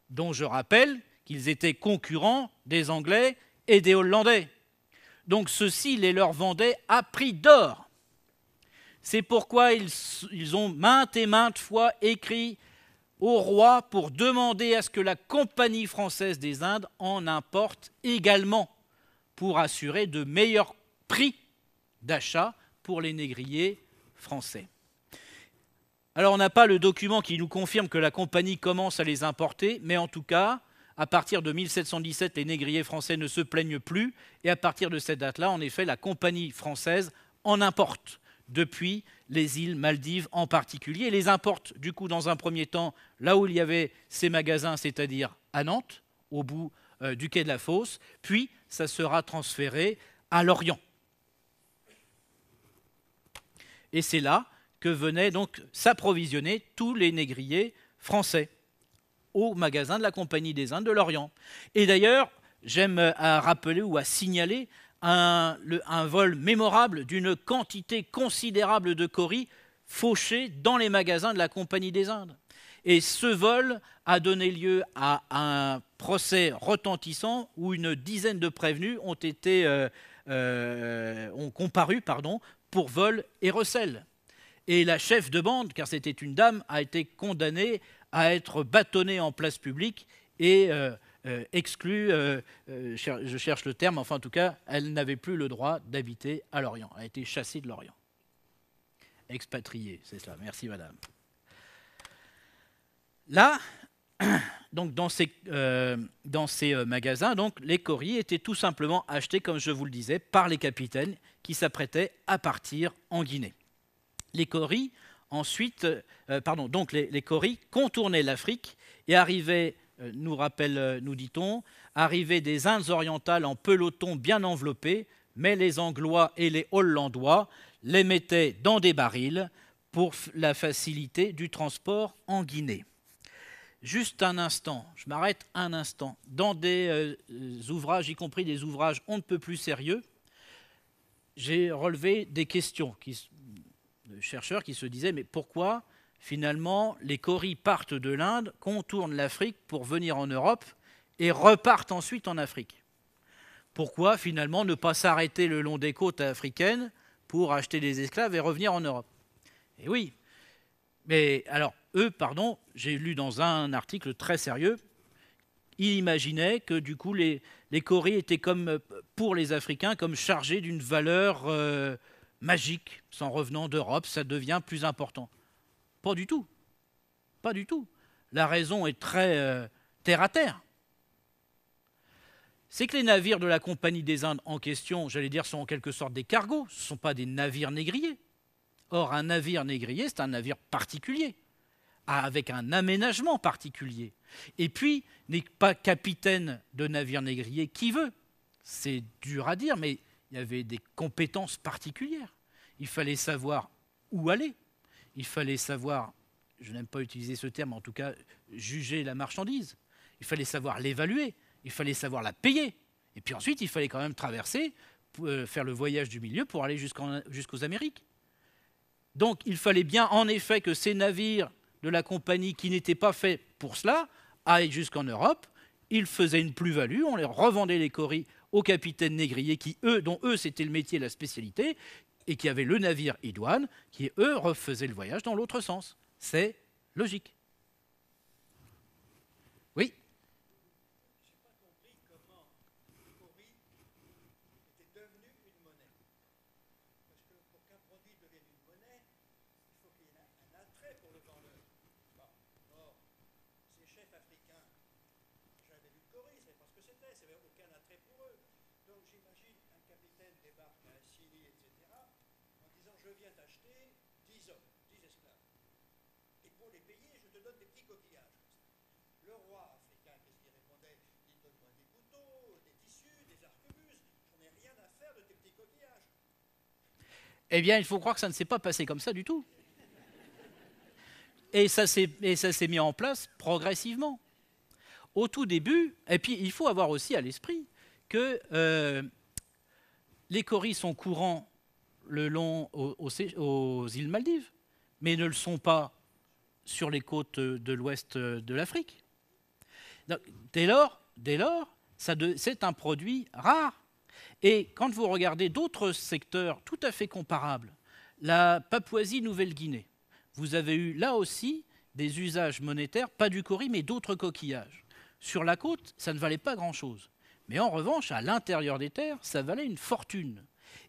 dont je rappelle qu'ils étaient concurrents des Anglais et des Hollandais. Donc ceux-ci les leur vendaient à prix d'or. C'est pourquoi ils, ils, ont maintes et maintes fois écrit au roi pour demander à ce que la Compagnie française des Indes en importe également, pour assurer de meilleurs prix d'achat pour les négriers français. Alors on n'a pas le document qui nous confirme que la compagnie commence à les importer, mais en tout cas, à partir de 1717, les négriers français ne se plaignent plus, et à partir de cette date-là, en effet, la compagnie française en importe depuis les îles Maldives en particulier, et les importe du coup dans un premier temps là où il y avait ces magasins, c'est-à-dire à Nantes, au bout euh, du quai de la Fosse, puis ça sera transféré à l'Orient et c'est là que venaient donc s'approvisionner tous les négriers français au magasin de la Compagnie des Indes de l'Orient. Et d'ailleurs, j'aime à rappeler ou à signaler un, vol mémorable d'une quantité considérable de coris fauchés dans les magasins de la Compagnie des Indes. Et ce vol a donné lieu à un procès retentissant où une dizaine de prévenus ont été euh, euh, ont comparu pardon, pour vol et recel. Et la chef de bande, car c'était une dame, a été condamnée à être bâtonnée en place publique et euh, euh, exclue, euh, je cherche le terme, enfin en tout cas, elle n'avait plus le droit d'habiter à Lorient. Elle a été chassée de Lorient. Expatriée, c'est ça. Merci madame. Là, donc dans ces, magasins, donc, les courriers étaient tout simplement achetés, comme je vous le disais, par les capitaines qui s'apprêtaient à partir en Guinée. Les Coris, ensuite, euh, pardon, donc les, Coris contournaient l'Afrique et arrivaient, euh, nous rappelle, euh, nous dit-on, arrivaient des Indes orientales en peloton bien enveloppé, mais les Anglois et les Hollandois les mettaient dans des barils pour la facilité du transport en Guinée. Juste un instant, je m'arrête un instant. Dans des ouvrages, y compris des ouvrages on ne peut plus sérieux, j'ai relevé des questions de chercheurs qui se disaient mais pourquoi finalement les coris partent de l'Inde, contournent l'Afrique pour venir en Europe et repartent ensuite en Afrique Pourquoi finalement ne pas s'arrêter le long des côtes africaines pour acheter des esclaves et revenir en Europe Eh oui, mais alors eux, pardon, j'ai lu dans un article très sérieux, ils imaginaient que du coup les, les Corées étaient comme, euh, pour les Africains, comme chargés d'une valeur euh, magique. Sans revenant d'Europe, ça devient plus important. Pas du tout. Pas du tout. La raison est très euh, terre à terre. C'est que les navires de la Compagnie des Indes en question, j'allais dire, sont en quelque sorte des cargos. Ce ne sont pas des navires négriers. Or, un navire négrier, c'est un navire particulier, ah, avec un aménagement particulier et puis, n'est pas capitaine de navire négrier qui veut. C'est dur à dire, mais il y avait des compétences particulières. Il fallait savoir où aller. Il fallait savoir, je n'aime pas utiliser ce terme, en tout cas, juger la marchandise. Il fallait savoir l'évaluer. Il fallait savoir la payer. Et puis ensuite, il fallait quand même traverser, euh, faire le voyage du milieu pour aller jusqu'aux Amériques. Donc il fallait bien en effet que ces navires de la compagnie qui n'étaient pas faits pour cela jusqu'en Europe. Ils faisaient une plus-value, on les revendait les coris au capitaine négriers, qui, eux, dont eux c'était le métier, la spécialité, et qui avaient le navire idoine, qui, eux, refaisaient le voyage dans l'autre sens. C'est logique. vient acheter 10 hommes, 10 esclaves. Et pour les payer, je te donne des petits coquillages. Le roi africain, qu'est-ce qu'il répondait Il donne-moi des couteaux, des tissus, des arquebuses. J'en ai rien à faire de tes petits coquillages. Eh bien, il faut croire que ça ne s'est pas passé comme ça du tout. Et ça s'est mis en place progressivement. Au tout début, et puis il faut avoir aussi à l'esprit que euh, les coris sont courants le long aux, îles Maldives, mais ne le sont pas sur les côtes de l'ouest de l'Afrique. Dès lors, dès lors c'est un produit rare. Et quand vous regardez d'autres secteurs tout à fait comparables, la Papouasie-Nouvelle-Guinée, vous avez eu là aussi des usages monétaires, pas du cori, mais d'autres coquillages. Sur la côte, ça ne valait pas grand-chose. Mais en revanche, à l'intérieur des terres, ça valait une fortune.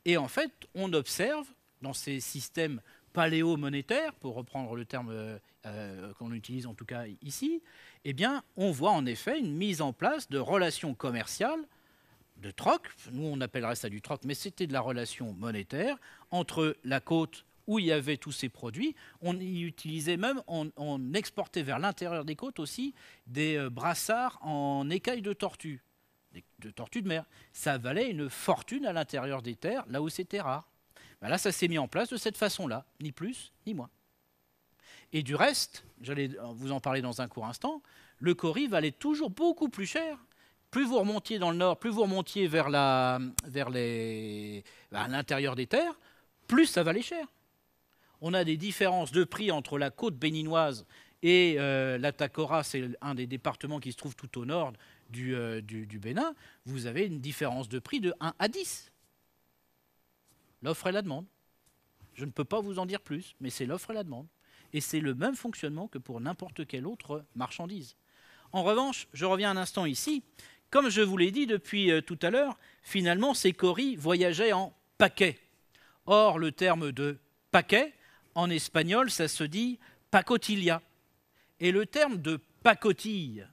Et en fait, on observe dans ces systèmes paléo-monétaires, pour reprendre le terme euh, euh, qu'on utilise en tout cas ici, eh bien, on voit en effet une mise en place de relations commerciales, de troc, nous on appellerait ça du troc, mais c'était de la relation monétaire, entre la côte où il y avait tous ces produits. On y utilisait même, on, on exportait vers l'intérieur des côtes aussi des euh, brassards en écailles de tortue de tortues de mer. Ça valait une fortune à l'intérieur des terres, là où c'était rare. Ben là, ça s'est mis en place de cette façon-là, ni plus ni moins. Et du reste, j'allais vous en parler dans un court instant, le cori valait toujours beaucoup plus cher. Plus vous remontiez dans le nord, plus vous remontiez vers, vers ben l'intérieur des terres, plus ça valait cher. On a des différences de prix entre la côte béninoise et euh, l'Atacora, c'est un des départements qui se trouve tout au nord euh, du, Bénin, vous avez une différence de prix de 1 à 10. L'offre et la demande. Je ne peux pas vous en dire plus, mais c'est l'offre et la demande. Et c'est le même fonctionnement que pour n'importe quelle autre marchandise. En revanche, je reviens un instant ici. Comme je vous l'ai dit depuis euh, tout à l'heure, finalement, ces coris voyageaient en paquet. Or, le terme de paquet, en espagnol, ça se dit pacotilla. Et le terme de pacotille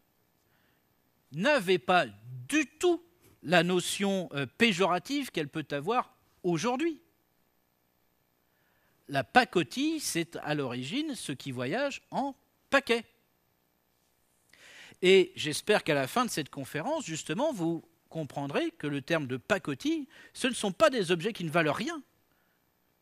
n'avait pas du tout la notion euh, péjorative qu'elle peut avoir aujourd'hui. La pacotille, c'est à l'origine ce qui voyage en paquet. Et j'espère qu'à la fin de cette conférence, justement, vous comprendrez que le terme de pacotille, ce ne sont pas des objets qui ne valent rien.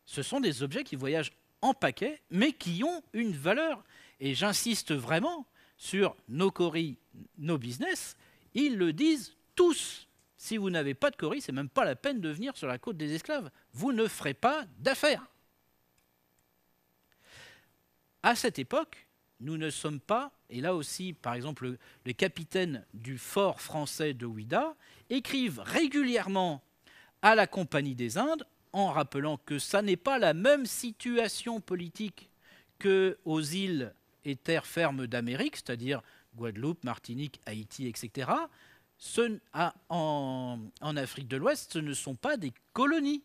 Ce sont des objets qui voyagent en paquet, mais qui ont une valeur. Et j'insiste vraiment, sur nos coris, nos business, ils le disent tous. Si vous n'avez pas de coris, c'est même pas la peine de venir sur la côte des esclaves. Vous ne ferez pas d'affaires. À cette époque, nous ne sommes pas, et là aussi, par exemple, les capitaines du fort français de Ouida écrivent régulièrement à la Compagnie des Indes en rappelant que ça n'est pas la même situation politique qu'aux îles et terres fermes d'Amérique, c'est-à-dire Guadeloupe, Martinique, Haïti, etc., ce, en, Afrique de l'Ouest, ce ne sont pas des colonies.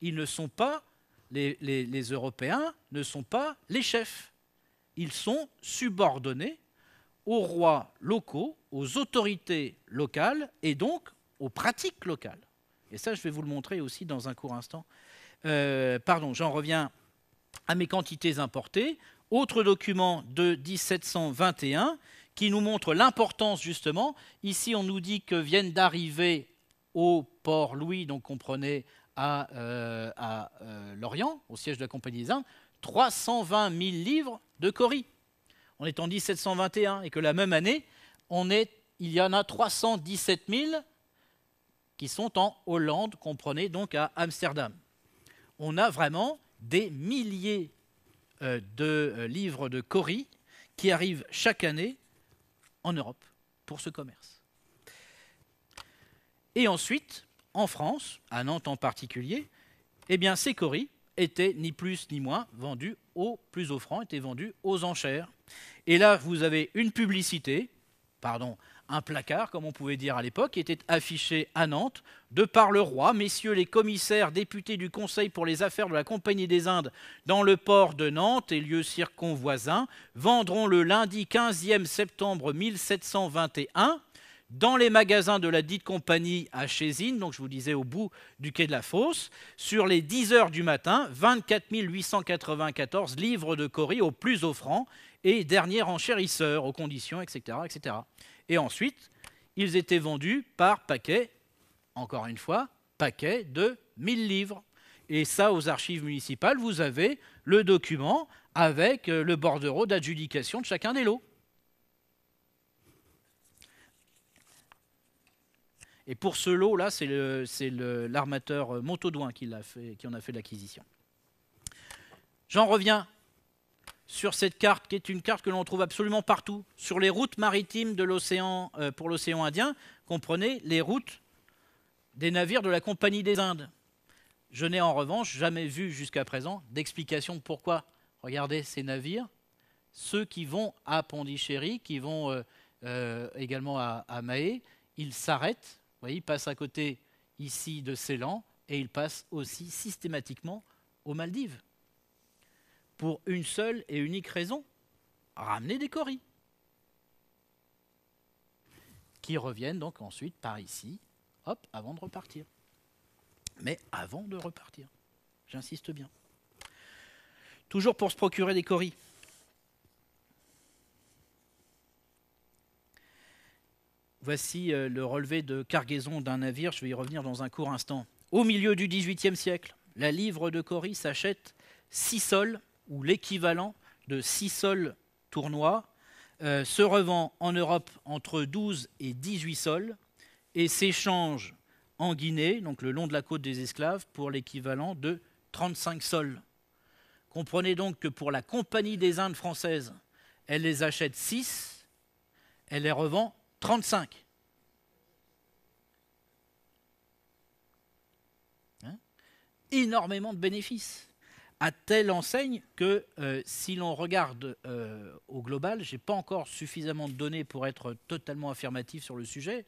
Ils ne sont pas, les, Européens ne sont pas les chefs. Ils sont subordonnés aux rois locaux, aux autorités locales et donc aux pratiques locales. Et ça, je vais vous le montrer aussi dans un court instant. Euh, pardon, j'en reviens à mes quantités importées. Autre document de 1721 qui nous montre l'importance justement. Ici, on nous dit que viennent d'arriver au port Louis, donc comprenez à, euh, à euh, Lorient, au siège de la Compagnie des Indes, 320 000 livres de coris. On est en 1721 et que la même année, il y en a 317 000 qui sont en Hollande, comprenez donc à Amsterdam. On a vraiment des milliers euh, de euh, livres de coris qui arrivent chaque année en Europe pour ce commerce. Et ensuite, en France, à Nantes en particulier, eh bien, ces coris étaient ni plus ni moins vendus aux plus offrant, étaient vendus aux enchères. Et là, vous avez une publicité, pardon, un placard, comme on pouvait dire à l'époque, était affiché à Nantes, de par le roi, messieurs les commissaires députés du Conseil pour les affaires de la Compagnie des Indes dans le port de Nantes et lieux circonvoisins, vendront le lundi 15 septembre 1721 dans les magasins de la dite compagnie à Chézine, donc je vous disais au bout du quai de la Fosse, sur les 10 heures du matin, 24 894 livres de cori au plus offrant et dernier enchérisseur, aux conditions, etc. etc. Et ensuite, ils étaient vendus par paquet, encore une fois, paquet de 1000 livres. Et ça, aux archives municipales, vous avez le document avec euh, le bordereau d'adjudication de chacun des lots. Et pour ce lot-là, c'est l'armateur Montaudouin qui, qui en a fait l'acquisition. J'en reviens sur cette carte, qui est une carte que l'on trouve absolument partout, sur les routes maritimes de l'océan, euh, pour l'océan Indien, comprenez les routes des navires de la Compagnie des Indes. Je n'ai en revanche jamais vu jusqu'à présent d'explication de pourquoi. Regardez ces navires, ceux qui vont à Pondichéry, qui vont euh, euh, également à, Mahé, ils s'arrêtent, ils passent à côté ici de Ceylan, et ils passent aussi systématiquement aux Maldives pour une seule et unique raison, ramener des coris, qui reviennent donc ensuite par ici, hop, avant de repartir. Mais avant de repartir, j'insiste bien. Toujours pour se procurer des coris. Voici euh, le relevé de cargaison d'un navire, je vais y revenir dans un court instant. Au milieu du XVIIIe siècle, la livre de coris s'achète six sols ou l'équivalent de 6 sols tournois, euh, se revend en Europe entre 12 et 18 sols et s'échange en Guinée, donc le long de la côte des esclaves, pour l'équivalent de 35 sols. Comprenez donc que pour la Compagnie des Indes françaises, elle les achète 6, elle les revend 35. Hein Énormément de bénéfices à telle enseigne que euh, si l'on regarde euh, au global, je n'ai pas encore suffisamment de données pour être totalement affirmatif sur le sujet,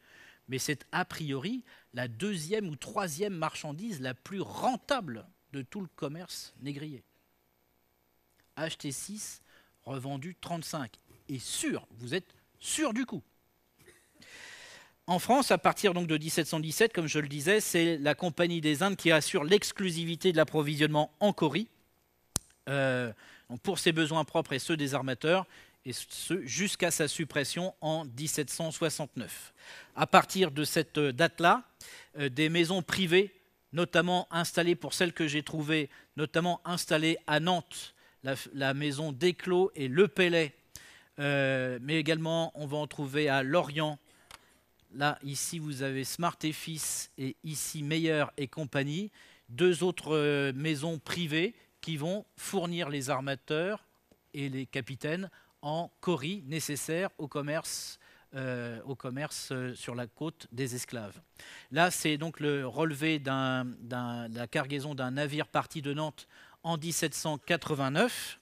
mais c'est a priori la deuxième ou troisième marchandise la plus rentable de tout le commerce négrier. Acheté 6, revendu 35. Et sûr, vous êtes sûr du coup. En France, à partir donc de 1717, comme je le disais, c'est la Compagnie des Indes qui assure l'exclusivité de l'approvisionnement en Corée euh, pour ses besoins propres et ceux des armateurs, et ce jusqu'à sa suppression en 1769. À partir de cette euh, date-là, euh, des maisons privées, notamment installées pour celles que j'ai trouvées, notamment installées à Nantes, la, maison Desclos et Le Pellet, mais également on va en trouver à Lorient. Là, ici, vous avez Smart et Fils et ici Meilleur et compagnie, deux autres maisons privées qui vont fournir les armateurs et les capitaines en coris nécessaires au commerce, euh, au commerce euh, sur la côte des esclaves. Là, c'est donc le relevé d'un, de la cargaison d'un navire parti de Nantes en 1789.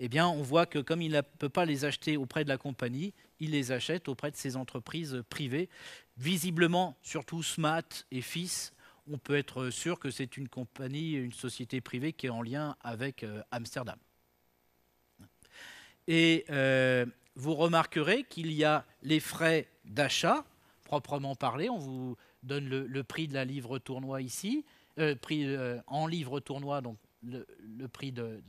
Eh bien, on voit que comme il ne peut pas les acheter auprès de la compagnie, il les achète auprès de ses entreprises privées, visiblement surtout SMAT et FIS, on peut être sûr que c'est une compagnie, une société privée qui est en lien avec euh, Amsterdam. Et euh, vous remarquerez qu'il y a les frais d'achat, proprement parlé. On vous donne le, prix de la livre tournoi ici, euh, prix en livre tournoi, donc le, prix de,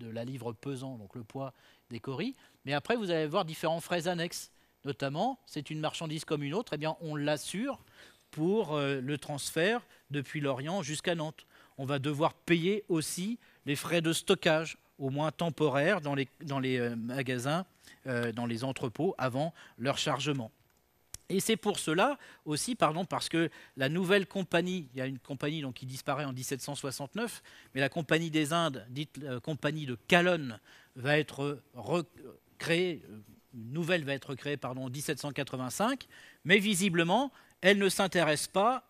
la livre pesant, donc le poids des coris. Mais après, vous allez voir différents frais annexes. Notamment, c'est une marchandise comme une autre, eh bien, on l'assure pour euh, le transfert depuis l'Orient jusqu'à Nantes. On va devoir payer aussi les frais de stockage, au moins temporaires, dans les, euh, magasins, euh, dans les entrepôts, avant leur chargement. Et c'est pour cela aussi, pardon, parce que la nouvelle compagnie, il y a une compagnie donc qui disparaît en 1769, mais la compagnie des Indes, dite compagnie de Calonne, va être recréée, une nouvelle va être créée pardon, en 1785, mais visiblement, elle ne s'intéresse pas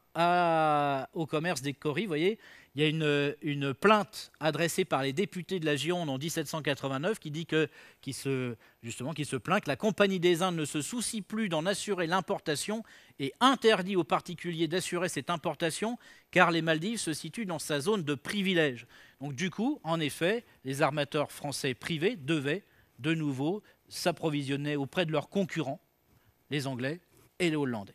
au commerce des cories. voyez, il y a une, plainte adressée par les députés de la Gironde en 1789 qui dit que, qui se, justement, qui se plaint que la Compagnie des Indes ne se soucie plus d'en assurer l'importation et interdit aux particuliers d'assurer cette importation car les Maldives se situent dans sa zone de privilège. Donc du coup, en effet, les armateurs français privés devaient de nouveau s'approvisionnaient auprès de leurs concurrents, les Anglais et les Hollandais.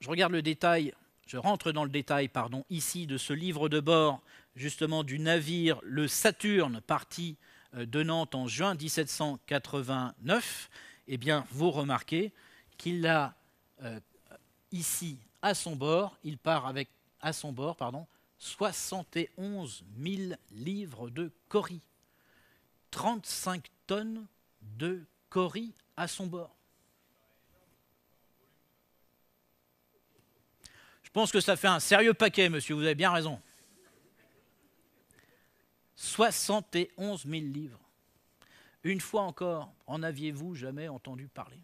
Je regarde le détail, je rentre dans le détail, pardon, ici de ce livre de bord, justement du navire le Saturne, parti euh, de Nantes en juin 1789. Eh bien, vous remarquez qu'il a euh, ici à son bord, il part avec à son bord, pardon, 71 000 livres de cori. 35 tonnes de cori à son bord. Je pense que ça fait un sérieux paquet, monsieur, vous avez bien raison. 71 000 livres. Une fois encore, en aviez-vous jamais entendu parler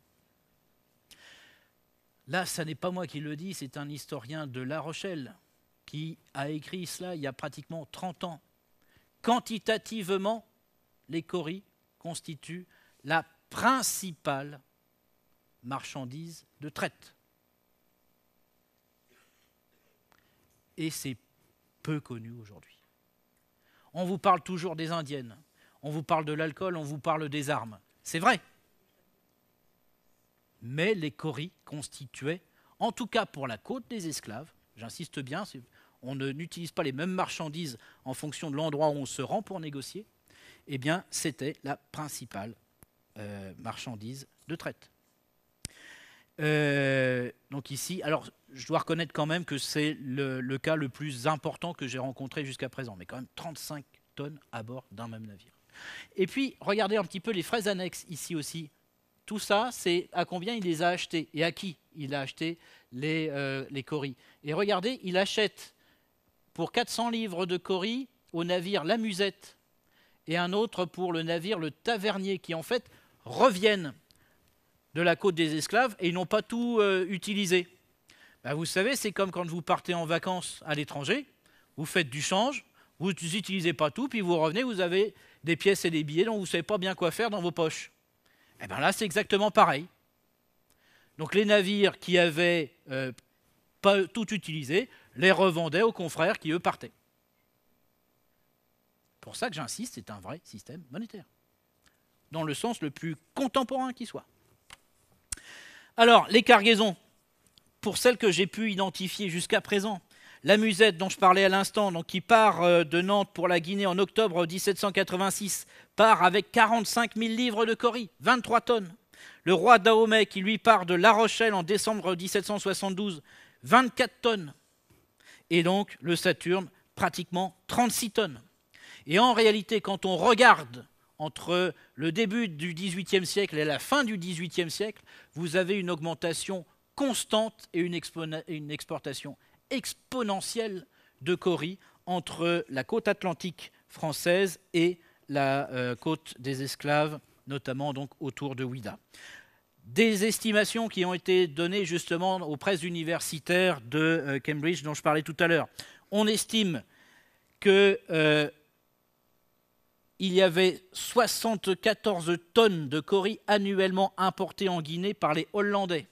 Là, ce n'est pas moi qui le dis, c'est un historien de La Rochelle qui a écrit cela il y a pratiquement 30 ans. Quantitativement, les coris constituent la principale marchandise de traite. Et c'est peu connu aujourd'hui. On vous parle toujours des Indiennes, on vous parle de l'alcool, on vous parle des armes. C'est vrai. Mais les coris constituaient, en tout cas pour la côte des esclaves, j'insiste bien, on n'utilise pas les mêmes marchandises en fonction de l'endroit où on se rend pour négocier, eh bien, c'était la principale euh, marchandise de traite. Euh, donc ici, alors je dois reconnaître quand même que c'est le, cas le plus important que j'ai rencontré jusqu'à présent, mais quand même 35 tonnes à bord d'un même navire. Et puis, regardez un petit peu les frais annexes ici aussi. Tout ça, c'est à combien il les a achetés et à qui il a acheté les, euh, les coris. Et regardez, il achète pour 400 livres de coris au navire La Musette et un autre pour le navire Le Tavernier, qui en fait reviennent de la côte des esclaves et ils n'ont pas tout euh, utilisé. Bah, vous savez, c'est comme quand vous partez en vacances à l'étranger, vous faites du change, vous n'utilisez pas tout, puis vous revenez, vous avez des pièces et des billets dont vous ne savez pas bien quoi faire dans vos poches. Et eh bien là, c'est exactement pareil. Donc les navires qui avaient euh, pas tout utilisé les revendaient aux confrères qui, eux, partaient. Pour ça que j'insiste, c'est un vrai système monétaire, dans le sens le plus contemporain qui soit. Alors, les cargaisons, pour celles que j'ai pu identifier jusqu'à présent, la musette dont je parlais à l'instant, donc qui part euh, de Nantes pour la Guinée en octobre 1786, part avec 45 000 livres de cori, 23 tonnes. Le roi Dahomey, qui lui part de La Rochelle en décembre 1772, 24 tonnes et donc le Saturne pratiquement 36 tonnes. Et en réalité, quand on regarde entre le début du XVIIIe siècle et la fin du XVIIIe siècle, vous avez une augmentation constante et une, exportation exponentielle de cori entre la côte atlantique française et la euh, côte des esclaves, notamment donc autour de Ouida des estimations qui ont été données justement aux presses universitaires de euh, Cambridge dont je parlais tout à l'heure. On estime qu'il euh, y avait 74 tonnes de coris annuellement importées en Guinée par les Hollandais,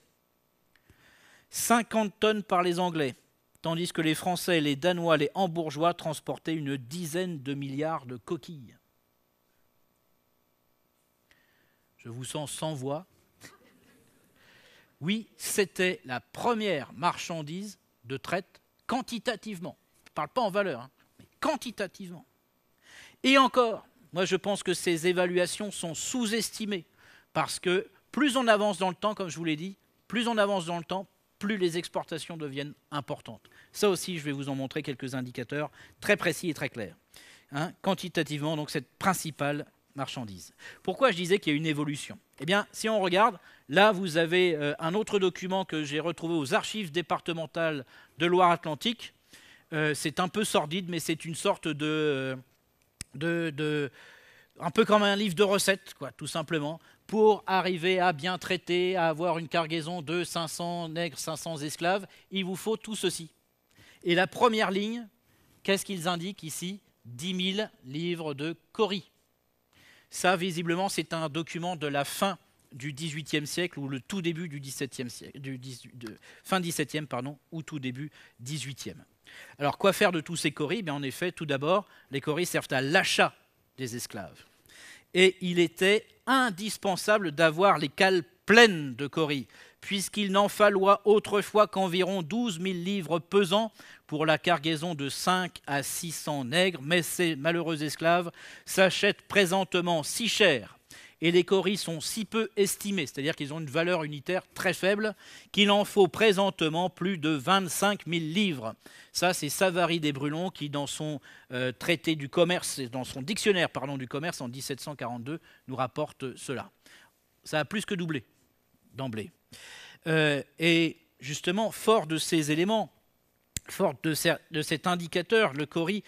50 tonnes par les Anglais, tandis que les Français, les Danois, les Hambourgeois transportaient une dizaine de milliards de coquilles. Je vous sens sans voix. Oui, c'était la première marchandise de traite quantitativement. Je ne parle pas en valeur, hein, mais quantitativement. Et encore, moi je pense que ces évaluations sont sous-estimées, parce que plus on avance dans le temps, comme je vous l'ai dit, plus on avance dans le temps, plus les exportations deviennent importantes. Ça aussi, je vais vous en montrer quelques indicateurs très précis et très clairs. Hein. quantitativement, donc cette principale marchandises. Pourquoi je disais qu'il y a une évolution Eh bien, si on regarde, là, vous avez euh, un autre document que j'ai retrouvé aux archives départementales de Loire-Atlantique. Euh, c'est un peu sordide, mais c'est une sorte euh, de, un peu comme un livre de recettes, quoi, tout simplement, pour arriver à bien traiter, à avoir une cargaison de 500 nègres, 500 esclaves, il vous faut tout ceci. Et la première ligne, qu'est-ce qu'ils indiquent ici 10 000 livres de cori. Ça, visiblement, c'est un document de la fin du XVIIIe siècle ou le tout début du XVIIe siècle, fin XVIIe pardon, ou tout début XVIIIe. Alors quoi faire de tous ces coris eh En effet, tout d'abord, les coris servent à l'achat des esclaves. Et il était indispensable d'avoir les cales pleines de coris, puisqu'il n'en falloit autrefois qu'environ 12 000 livres pesants pour la cargaison de 5 à 600 nègres, mais ces malheureux esclaves s'achètent présentement si cher et les coris sont si peu estimés, c'est-à-dire qu'ils ont une valeur unitaire très faible, qu'il en faut présentement plus de 25 000 livres. Ça, c'est Savary des Brulons qui, dans son euh, traité du commerce, dans son dictionnaire du commerce en 1742, nous rapporte cela. Ça a plus que doublé d'emblée. Euh, et justement, fort de ces éléments, forte de, cet indicateur, le CORI,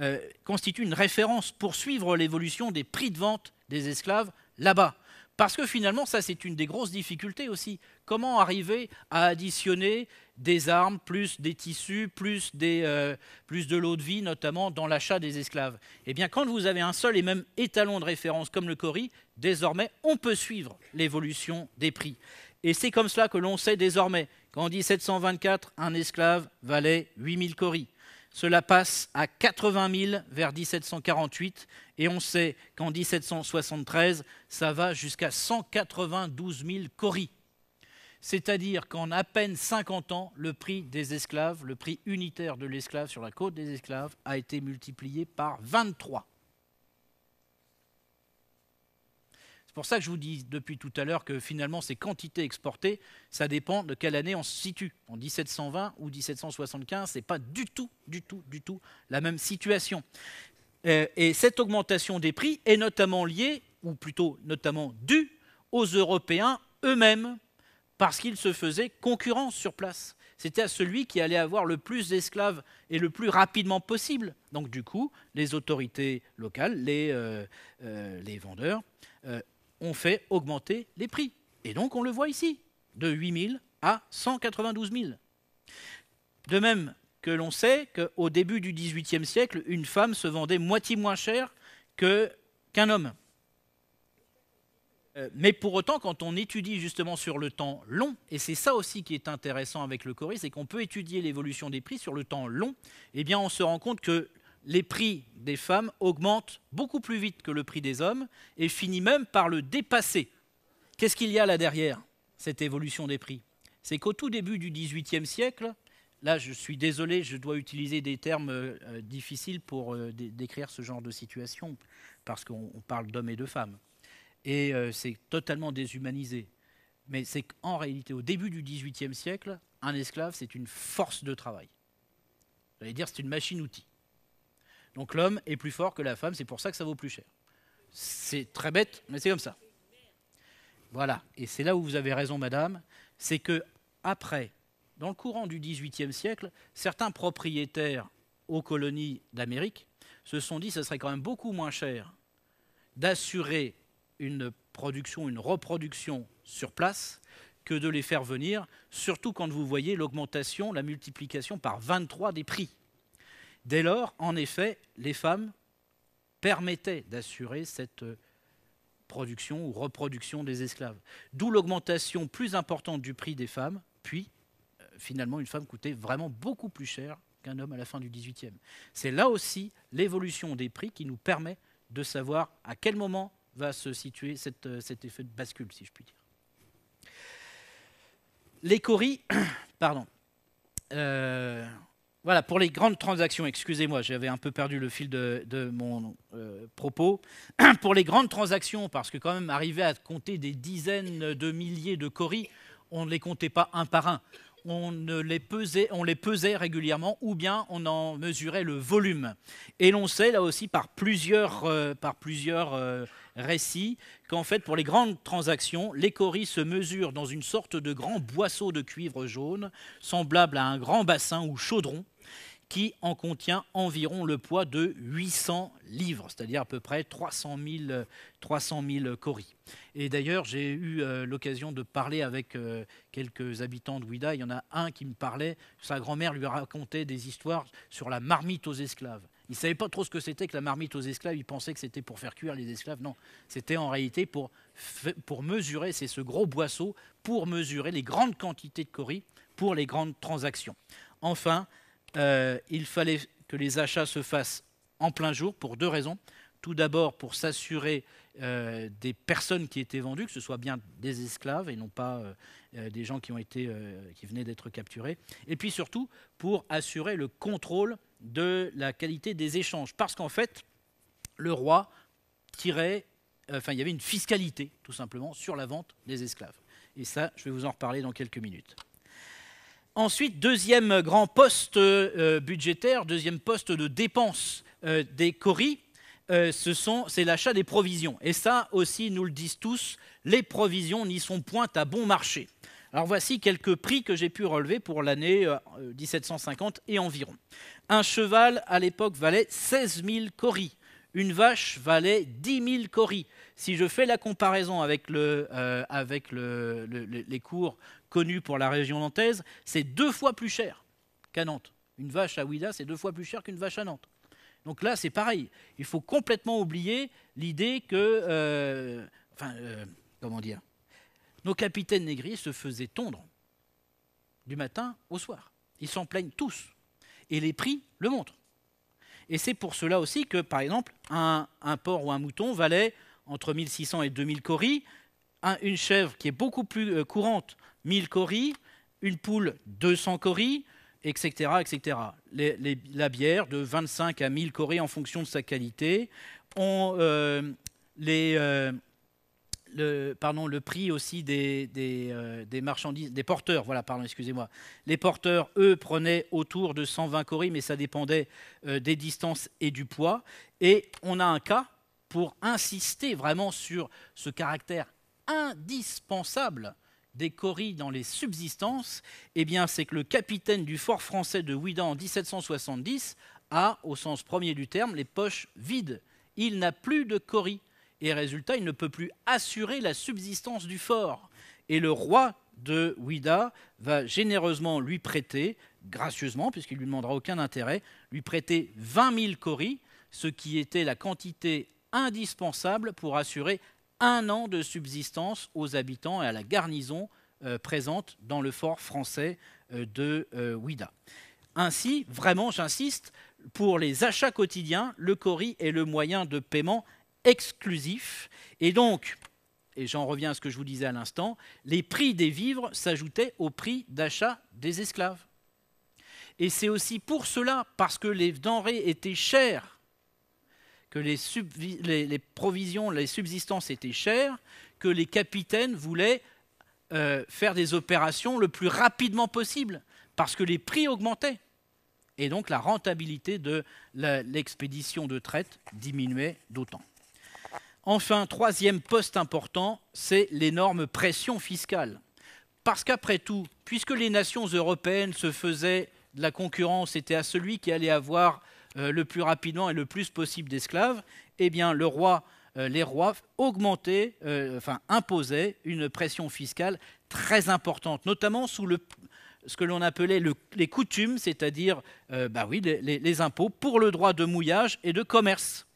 euh, constitue une référence pour suivre l'évolution des prix de vente des esclaves là-bas. Parce que finalement, ça, c'est une des grosses difficultés aussi. Comment arriver à additionner des armes, plus des tissus, plus, euh, plus de l'eau de vie, notamment dans l'achat des esclaves Eh bien, quand vous avez un seul et même étalon de référence comme le Cori, désormais, on peut suivre l'évolution des prix. Et c'est comme cela que l'on sait désormais qu'en 1724, un esclave valait 8000 coris. Cela passe à 80 000 vers 1748 et on sait qu'en 1773, ça va jusqu'à 192 000 coris. C'est-à-dire qu'en à peine 50 ans, le prix des esclaves, le prix unitaire de l'esclave sur la côte des esclaves, a été multiplié par 23. C'est pour ça que je vous dis depuis tout à l'heure que finalement ces quantités exportées, ça dépend de quelle année on se situe. En 1720 ou 1775, ce n'est pas du tout, du tout, du tout la même situation. Euh, et cette augmentation des prix est notamment liée, ou plutôt notamment due, aux Européens eux-mêmes, parce qu'ils se faisaient concurrence sur place. C'était à celui qui allait avoir le plus d'esclaves et le plus rapidement possible. Donc du coup, les autorités locales, les, euh, euh, les vendeurs, on fait augmenter les prix. Et donc on le voit ici, de 8 000 à 192 000. De même que l'on sait qu'au début du XVIIIe siècle, une femme se vendait moitié moins cher qu'un homme. Euh, mais pour autant, quand on étudie justement sur le temps long, et c'est ça aussi qui est intéressant avec le Corée, c'est qu'on peut étudier l'évolution des prix sur le temps long, eh bien on se rend compte que les prix des femmes augmentent beaucoup plus vite que le prix des hommes et finit même par le dépasser. Qu'est-ce qu'il y a là derrière cette évolution des prix C'est qu'au tout début du XVIIIe siècle, là je suis désolé, je dois utiliser des termes euh, difficiles pour euh, décrire ce genre de situation, parce qu'on parle d'hommes et de femmes. Et euh, c'est totalement déshumanisé. Mais c'est qu'en réalité, au début du XVIIIe siècle, un esclave, c'est une force de travail. allez dire, c'est une machine-outil. Donc l'homme est plus fort que la femme, c'est pour ça que ça vaut plus cher. C'est très bête, mais c'est comme ça. Voilà, et c'est là où vous avez raison, madame, c'est que après, dans le courant du XVIIIe siècle, certains propriétaires aux colonies d'Amérique se sont dit que ce serait quand même beaucoup moins cher d'assurer une production, une reproduction sur place que de les faire venir, surtout quand vous voyez l'augmentation, la multiplication par 23 des prix. Dès lors, en effet, les femmes permettaient d'assurer cette euh, production ou reproduction des esclaves. D'où l'augmentation plus importante du prix des femmes, puis euh, finalement une femme coûtait vraiment beaucoup plus cher qu'un homme à la fin du XVIIIe. C'est là aussi l'évolution des prix qui nous permet de savoir à quel moment va se situer euh, cet effet de bascule, si je puis dire. Les pardon, voilà, pour les grandes transactions, excusez-moi, j'avais un peu perdu le fil de, mon euh, propos. pour les grandes transactions, parce que quand même, arriver à compter des dizaines de milliers de coris, on ne les comptait pas un par un. On les, pesait, on les pesait régulièrement ou bien on en mesurait le volume. Et l'on sait là aussi par plusieurs, euh, par plusieurs euh, récits qu'en fait pour les grandes transactions, les coris se mesurent dans une sorte de grand boisseau de cuivre jaune, semblable à un grand bassin ou chaudron, qui en contient environ le poids de 800 livres, c'est-à-dire à peu près 300 000, 300 Et d'ailleurs, j'ai eu euh, l'occasion de parler avec euh, quelques habitants de Ouida. Il y en a un qui me parlait, sa grand-mère lui racontait des histoires sur la marmite aux esclaves. Il ne savait pas trop ce que c'était que la marmite aux esclaves, il pensait que c'était pour faire cuire les esclaves. Non, c'était en réalité pour, pour mesurer, c'est ce gros boisseau, pour mesurer les grandes quantités de coris pour les grandes transactions. Enfin, euh, il fallait que les achats se fassent en plein jour pour deux raisons. Tout d'abord pour s'assurer euh, des personnes qui étaient vendues, que ce soit bien des esclaves et non pas euh, des gens qui, ont été, qui venaient d'être capturés. Et puis surtout pour assurer le contrôle de la qualité des échanges. Parce qu'en fait, le roi tirait, enfin il y avait une fiscalité tout simplement sur la vente des esclaves. Et ça, je vais vous en reparler dans quelques minutes. Ensuite, deuxième grand poste euh, euh, budgétaire, deuxième poste de dépense euh, des coris, c'est l'achat des provisions. Et ça aussi, nous le disent tous, les provisions n'y sont point à bon marché. Alors voici quelques prix que j'ai pu relever pour l'année 1750 et environ. Un cheval, à l'époque, valait 16 000 coris. Une vache valait 10 000 coris. Si je fais la comparaison avec, les cours connu pour la région nantaise, c'est deux fois plus cher qu'à Nantes. Une vache à Ouida, c'est deux fois plus cher qu'une vache à Nantes. Donc là, c'est pareil. Il faut complètement oublier l'idée que, euh, enfin, euh, comment dire, nos capitaines négriers se faisaient tondre du matin au soir. Ils s'en plaignent tous. Et les prix le montrent. Et c'est pour cela aussi que, par exemple, un, porc ou un mouton valait entre 1600 et 2000 coris. une chèvre qui est beaucoup plus euh, courante 1000 coris, une poule 200 coris, etc. etc. la bière de 25 à 1000 coris en fonction de sa qualité. Euh, euh, le, prix aussi euh, des, marchandises, des porteurs, voilà, pardon, excusez-moi. Les porteurs, eux, prenaient autour de 120 coris, mais ça dépendait des distances et du poids. Et on a un cas pour insister vraiment sur ce caractère indispensable des coris dans les subsistances, eh bien, c'est que le capitaine du fort français de Ouida en 1770 a, au sens premier du terme, les poches vides. Il n'a plus de coris. Et résultat, il ne peut plus assurer la subsistance du fort. Et le roi de Ouida va généreusement lui prêter, gracieusement, puisqu'il ne lui demandera aucun intérêt, lui prêter 20 000 coris, ce qui était la quantité indispensable pour assurer un an de subsistance aux habitants et à la garnison euh, présente dans le fort français euh, de euh, Ouida. Ainsi, vraiment, j'insiste, pour les achats quotidiens, le CORI est le moyen de paiement exclusif. Et donc, et j'en reviens à ce que je vous disais à l'instant, les prix des vivres s'ajoutaient au prix d'achat des esclaves. Et c'est aussi pour cela, parce que les denrées étaient chères que les, provisions, les subsistances étaient chères, que les capitaines voulaient euh, faire des opérations le plus rapidement possible, parce que les prix augmentaient. Et donc la rentabilité de l'expédition de traite diminuait d'autant. Enfin, troisième poste important, c'est l'énorme pression fiscale. Parce qu'après tout, puisque les nations européennes se faisaient de la concurrence, c'était à celui qui allait avoir euh, le plus rapidement et le plus possible d'esclaves, eh bien le roi, euh, les rois augmentaient, euh, enfin imposaient une pression fiscale très importante, notamment sous le, ce que l'on appelait les coutumes, c'est-à-dire bah oui, les, impôts pour le droit de mouillage et de commerce.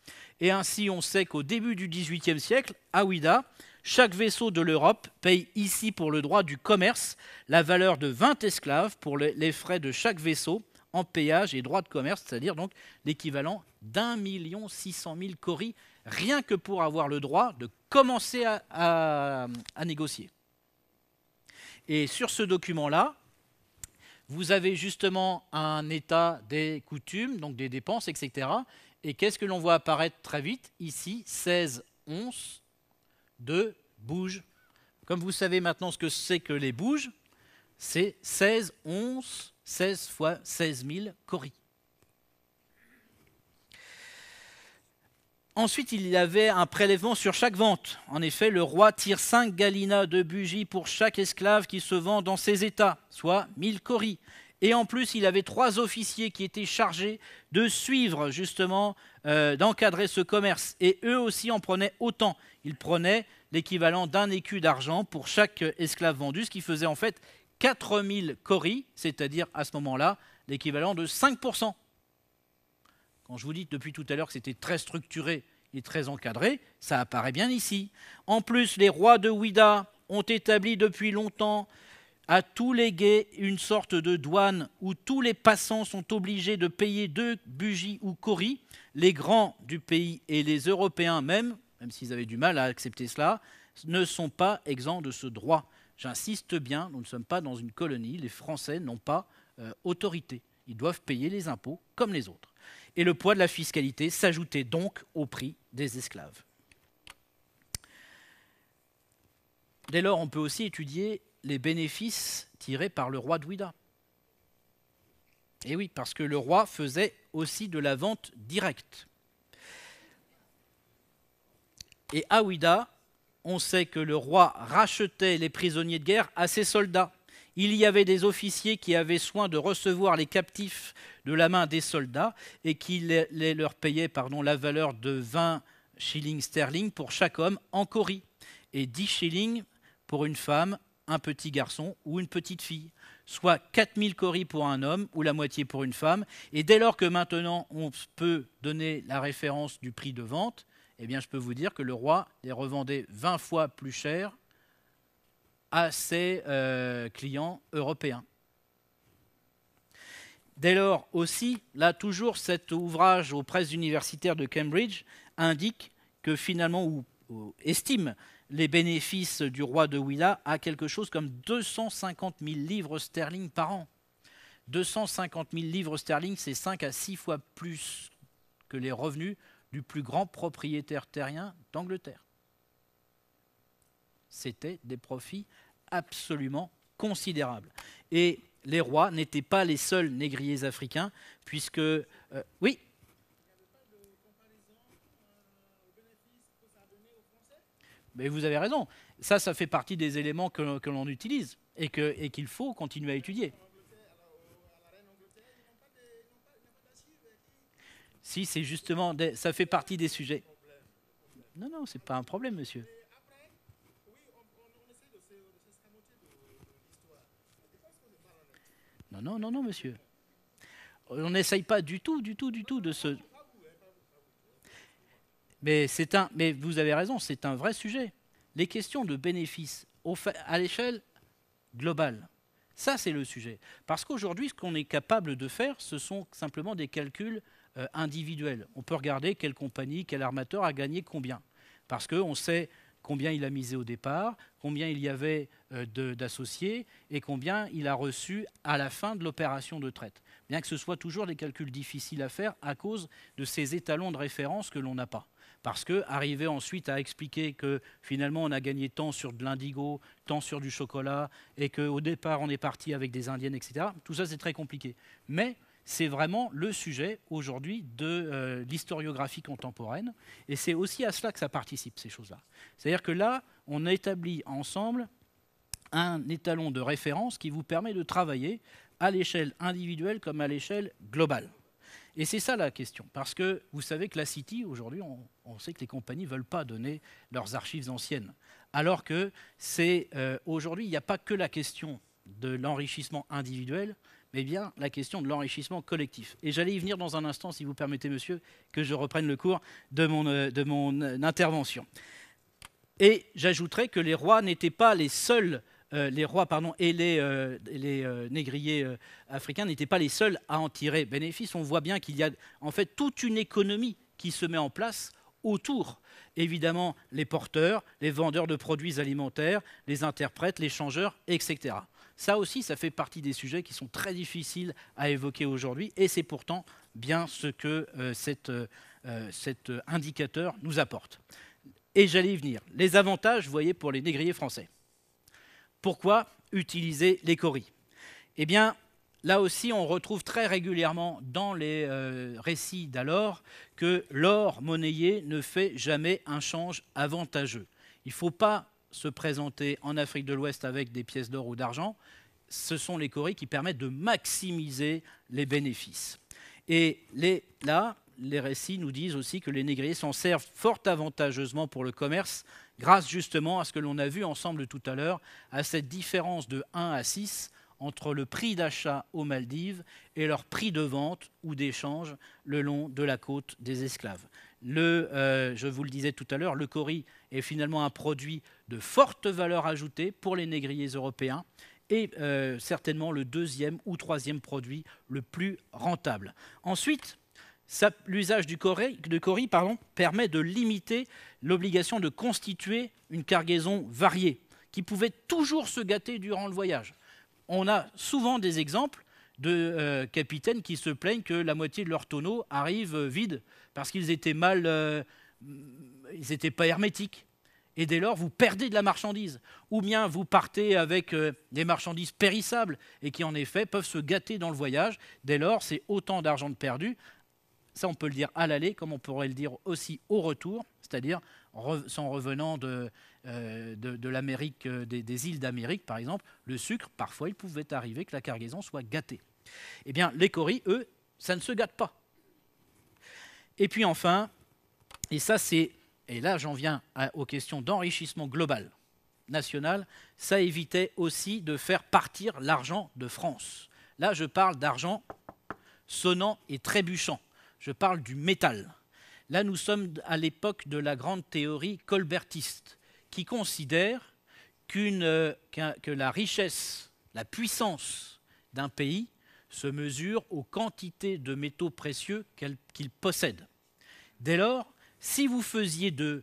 Et ainsi, on sait qu'au début du XVIIIe siècle, à Ouida, chaque vaisseau de l'Europe paye ici pour le droit du commerce la valeur de 20 esclaves pour les frais de chaque vaisseau en péage et droit de commerce, c'est-à-dire donc l'équivalent d'un million six cent mille coris, rien que pour avoir le droit de commencer à, négocier. Et sur ce document-là, vous avez justement un état des coutumes, donc des dépenses, etc. Et qu'est-ce que l'on voit apparaître très vite Ici, 16 onces de bouge. Comme vous savez maintenant ce que c'est que les bouges, c'est 16 onces 16 fois 16 000 coris. Ensuite, il y avait un prélèvement sur chaque vente. En effet, le roi tire 5 galinas de bugie pour chaque esclave qui se vend dans ses états, soit 1000 coris. Et en plus, il avait trois officiers qui étaient chargés de suivre, justement, euh, d'encadrer ce commerce. Et eux aussi en prenaient autant. Ils prenaient l'équivalent d'un écu d'argent pour chaque esclave vendu, ce qui faisait en fait 4000 coris, c'est-à-dire à ce moment-là l'équivalent de 5%. Quand je vous dis depuis tout à l'heure que c'était très structuré et très encadré, ça apparaît bien ici. En plus, les rois de Ouida ont établi depuis longtemps à tous les guets une sorte de douane où tous les passants sont obligés de payer deux bugies ou coris, les grands du pays et les Européens même, même s'ils avaient du mal à accepter cela, ne sont pas exempts de ce droit. J'insiste bien, nous ne sommes pas dans une colonie, les Français n'ont pas euh, autorité. Ils doivent payer les impôts comme les autres. Et le poids de la fiscalité s'ajoutait donc au prix des esclaves. Dès lors, on peut aussi étudier les bénéfices tirés par le roi de Ouida. Et oui, parce que le roi faisait aussi de la vente directe. Et à Ouida, on sait que le roi rachetait les prisonniers de guerre à ses soldats. Il y avait des officiers qui avaient soin de recevoir les captifs de la main des soldats et qui les, leur payaient pardon, la valeur de 20 shillings sterling pour chaque homme en coris et 10 shillings pour une femme, un petit garçon ou une petite fille, soit 4000 coris pour un homme ou la moitié pour une femme. Et dès lors que maintenant on peut donner la référence du prix de vente, eh bien, je peux vous dire que le roi les revendait 20 fois plus cher à ses euh, clients européens. Dès lors aussi, là toujours cet ouvrage aux presses universitaires de Cambridge indique que finalement, ou, estime les bénéfices du roi de Willa à quelque chose comme 250 000 livres sterling par an. 250 000 livres sterling, c'est 5 à 6 fois plus que les revenus du plus grand propriétaire terrien d'Angleterre. C'était des profits absolument considérables. Et les rois n'étaient pas les seuls négriers africains, puisque... Euh, oui Mais vous avez raison. Ça, ça fait partie des éléments que, l'on utilise et qu'il faut continuer à étudier. Si, c'est justement, ça fait partie des sujets. Non, non, c'est pas un problème, monsieur. Non, non, non, non, monsieur. Euh, on n'essaye pas du tout, du tout, du tout de se... Mais, c'est un, mais vous avez raison, c'est un vrai sujet. Les questions de bénéfices à l'échelle globale, ça c'est le sujet. Parce qu'aujourd'hui, ce qu'on est capable de faire, ce sont simplement des calculs euh, individuel. On peut regarder quelle compagnie, quel armateur a gagné combien. Parce qu'on sait combien il a misé au départ, combien il y avait euh, d'associés et combien il a reçu à la fin de l'opération de traite. Bien que ce soit toujours des calculs difficiles à faire à cause de ces étalons de référence que l'on n'a pas. Parce que arriver ensuite à expliquer que finalement on a gagné tant sur de l'indigo, tant sur du chocolat, et qu'au départ on est parti avec des indiennes, etc., tout ça c'est très compliqué. Mais c'est vraiment le sujet aujourd'hui de euh, l'historiographie contemporaine. Et c'est aussi à cela que ça participe, ces choses-là. C'est-à-dire que là, on établit ensemble un étalon de référence qui vous permet de travailler à l'échelle individuelle comme à l'échelle globale. Et c'est ça la question, parce que vous savez que la City, aujourd'hui, on, sait que les compagnies ne veulent pas donner leurs archives anciennes. Alors que c'est euh, aujourd'hui, il n'y a pas que la question de l'enrichissement individuel, mais bien la question de l'enrichissement collectif. Et j'allais y venir dans un instant, si vous permettez, monsieur, que je reprenne le cours de mon, euh, euh, intervention. Et j'ajouterai que les rois n'étaient pas les seuls, euh, les rois pardon, et les, négriers africains n'étaient pas les seuls à en tirer bénéfice. On voit bien qu'il y a en fait toute une économie qui se met en place autour. Évidemment, les porteurs, les vendeurs de produits alimentaires, les interprètes, les changeurs, etc. Ça aussi, ça fait partie des sujets qui sont très difficiles à évoquer aujourd'hui, et c'est pourtant bien ce que euh, euh, euh, cet indicateur nous apporte. Et j'allais y venir. Les avantages, vous voyez, pour les négriers français. Pourquoi utiliser les coris Eh bien, là aussi, on retrouve très régulièrement dans les récits d'alors que l'or monnayé ne fait jamais un change avantageux. Il ne faut pas se présenter en Afrique de l'Ouest avec des pièces d'or ou d'argent, ce sont les corées qui permettent de maximiser les bénéfices. Et là, les récits nous disent aussi que les négriers s'en servent fort avantageusement pour le commerce, grâce justement à ce que l'on a vu ensemble tout à l'heure, à cette différence de 1 à 6 entre le prix d'achat aux Maldives et leur prix de vente ou d'échange le long de la côte des esclaves. Le, euh, je vous le disais tout à l'heure, le cori est finalement un produit de forte valeur ajoutée pour les négriers européens et euh, certainement le deuxième ou troisième produit le plus rentable. Ensuite, l'usage du cori, de pardon, permet de limiter l'obligation de constituer une cargaison variée qui pouvait toujours se gâter durant le voyage. On a souvent des exemples de euh, capitaines qui se plaignent que la moitié de leur tonneaux arrive vide parce qu'ils étaient mal, euh, ils n'étaient pas hermétiques. Et dès lors, vous perdez de la marchandise. Ou bien vous partez avec euh, des marchandises périssables et qui, en effet, peuvent se gâter dans le voyage. Dès lors, c'est autant d'argent de perdu. Ça, on peut le dire à l'aller, comme on pourrait le dire aussi au retour, c'est-à-dire en revenant de, euh, l'Amérique, des, des îles d'Amérique, par exemple, le sucre, parfois, il pouvait arriver que la cargaison soit gâtée. Eh bien, les coris, eux, ça ne se gâte pas. Et puis enfin, et ça c'est, et là j'en viens aux questions d'enrichissement global national, ça évitait aussi de faire partir l'argent de France. Là je parle d'argent sonnant et trébuchant, je parle du métal. Là nous sommes à l'époque de la grande théorie colbertiste, qui considère euh, que la richesse, la puissance d'un pays se mesure aux quantités de métaux précieux qu'il possède. Dès lors, si vous faisiez de...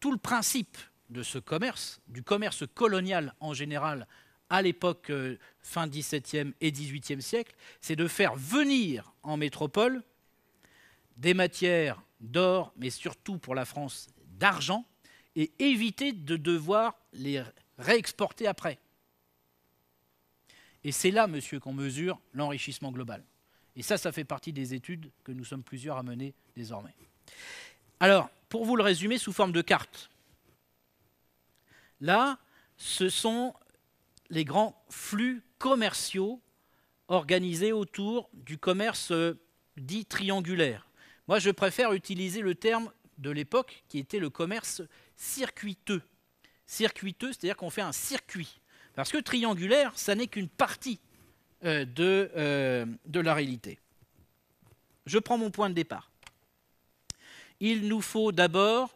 tout le principe de ce commerce, du commerce colonial en général, à l'époque euh, fin 17e et XVIIIe e siècle, c'est de faire venir en métropole des matières d'or, mais surtout pour la France d'argent, et éviter de devoir les réexporter après. Et c'est là, monsieur, qu'on mesure l'enrichissement global. Et ça, ça fait partie des études que nous sommes plusieurs à mener désormais. Alors, pour vous le résumer sous forme de carte, là, ce sont les grands flux commerciaux organisés autour du commerce euh, dit triangulaire. Moi, je préfère utiliser le terme de l'époque qui était le commerce circuiteux. Circuiteux, c'est-à-dire qu'on fait un circuit. Parce que triangulaire, ça n'est qu'une partie euh, euh, de la réalité. Je prends mon point de départ il nous faut d'abord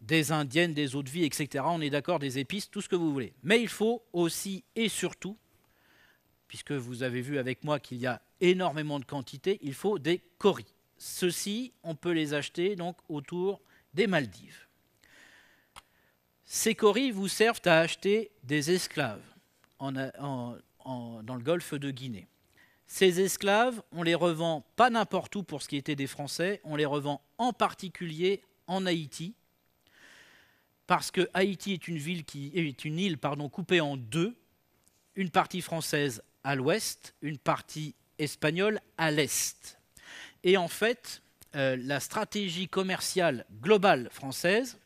des indiennes, des eaux de vie, etc. On est d'accord, des épices, tout ce que vous voulez. Mais il faut aussi et surtout, puisque vous avez vu avec moi qu'il y a énormément de quantités, il faut des coris. Ceux-ci, on peut les acheter donc autour des Maldives. Ces coris vous servent à acheter des esclaves dans le golfe de Guinée. Ces esclaves, on les revend pas n'importe où pour ce qui était des Français, on les revend en particulier en Haïti, parce que Haïti est une, ville qui, est une île pardon, coupée en deux, une partie française à l'ouest, une partie espagnole à l'est. Et en fait, euh, la stratégie commerciale globale française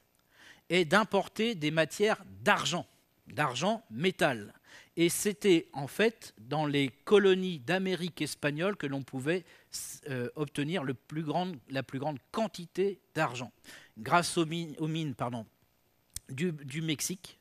est d'importer des matières d'argent, d'argent métal. Et c'était en fait dans les colonies d'Amérique espagnole que l'on pouvait euh, obtenir la plus grande quantité d'argent. Grâce aux mines, du Mexique,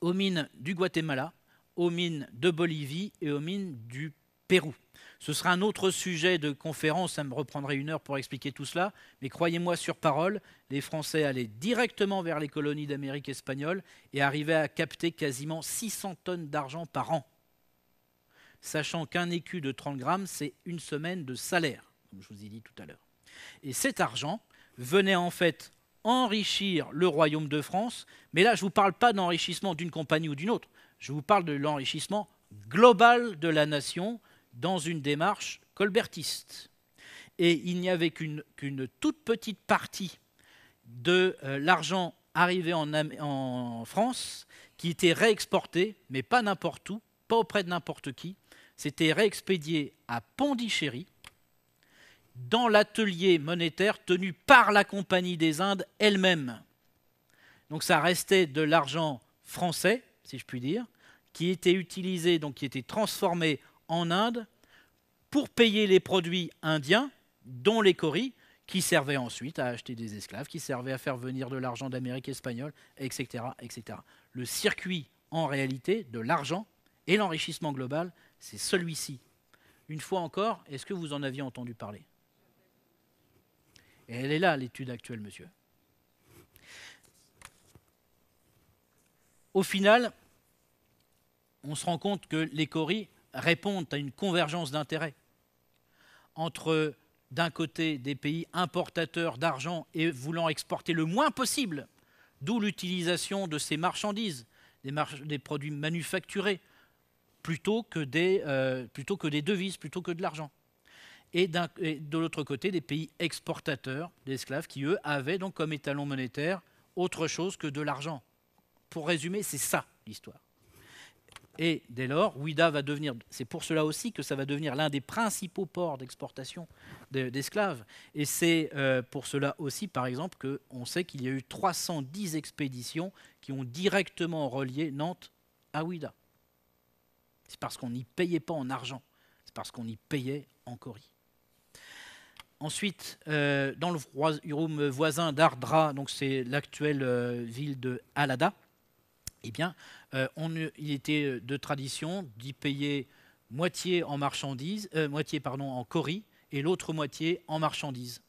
aux mines du Guatemala, aux mines de Bolivie et aux mines du Pérou. Ce sera un autre sujet de conférence, ça me reprendrait une heure pour expliquer tout cela, mais croyez-moi sur parole, les Français allaient directement vers les colonies d'Amérique espagnole et arrivaient à capter quasiment 600 tonnes d'argent par an, sachant qu'un écu de 30 grammes, c'est une semaine de salaire, comme je vous ai dit tout à l'heure. Et cet argent venait en fait enrichir le royaume de France, mais là je ne vous parle pas d'enrichissement d'une compagnie ou d'une autre, je vous parle de l'enrichissement global de la nation dans une démarche colbertiste. Et il n'y avait qu'une toute petite partie de euh, l'argent arrivé en, en, France qui était réexporté, mais pas n'importe où, pas auprès de n'importe qui. C'était réexpédié à Pondichéry, dans l'atelier monétaire tenu par la Compagnie des Indes elle-même. Donc ça restait de l'argent français, si je puis dire, qui était utilisé, donc qui était transformé en Inde pour payer les produits indiens, dont les coris, qui servaient ensuite à acheter des esclaves, qui servaient à faire venir de l'argent d'Amérique espagnole, etc., etc. Le circuit, en réalité, de l'argent et l'enrichissement global, c'est celui-ci. Une fois encore, est-ce que vous en aviez entendu parler Et elle est là, l'étude actuelle, monsieur. Au final, on se rend compte que les coris répondent à une convergence d'intérêts entre, d'un côté, des pays importateurs d'argent et voulant exporter le moins possible, d'où l'utilisation de ces marchandises, des, produits manufacturés, plutôt que, des, euh, plutôt que des devises, plutôt que de l'argent. Et, de l'autre côté, des pays exportateurs d'esclaves qui, eux, avaient donc comme étalon monétaire autre chose que de l'argent. Pour résumer, c'est ça l'histoire. Et dès lors, Ouida va devenir, c'est pour cela aussi que ça va devenir l'un des principaux ports d'exportation d'esclaves. Et c'est euh, pour cela aussi, par exemple, qu'on sait qu'il y a eu 310 expéditions qui ont directement relié Nantes à Ouida. C'est parce qu'on n'y payait pas en argent, c'est parce qu'on y payait en cori. Ensuite, euh, dans le royaume voisin d'Ardra, donc c'est l'actuelle euh, ville de Alada, eh bien, euh, il était euh, de tradition d'y payer moitié en marchandises, euh, moitié pardon, en coris et l'autre moitié en marchandises.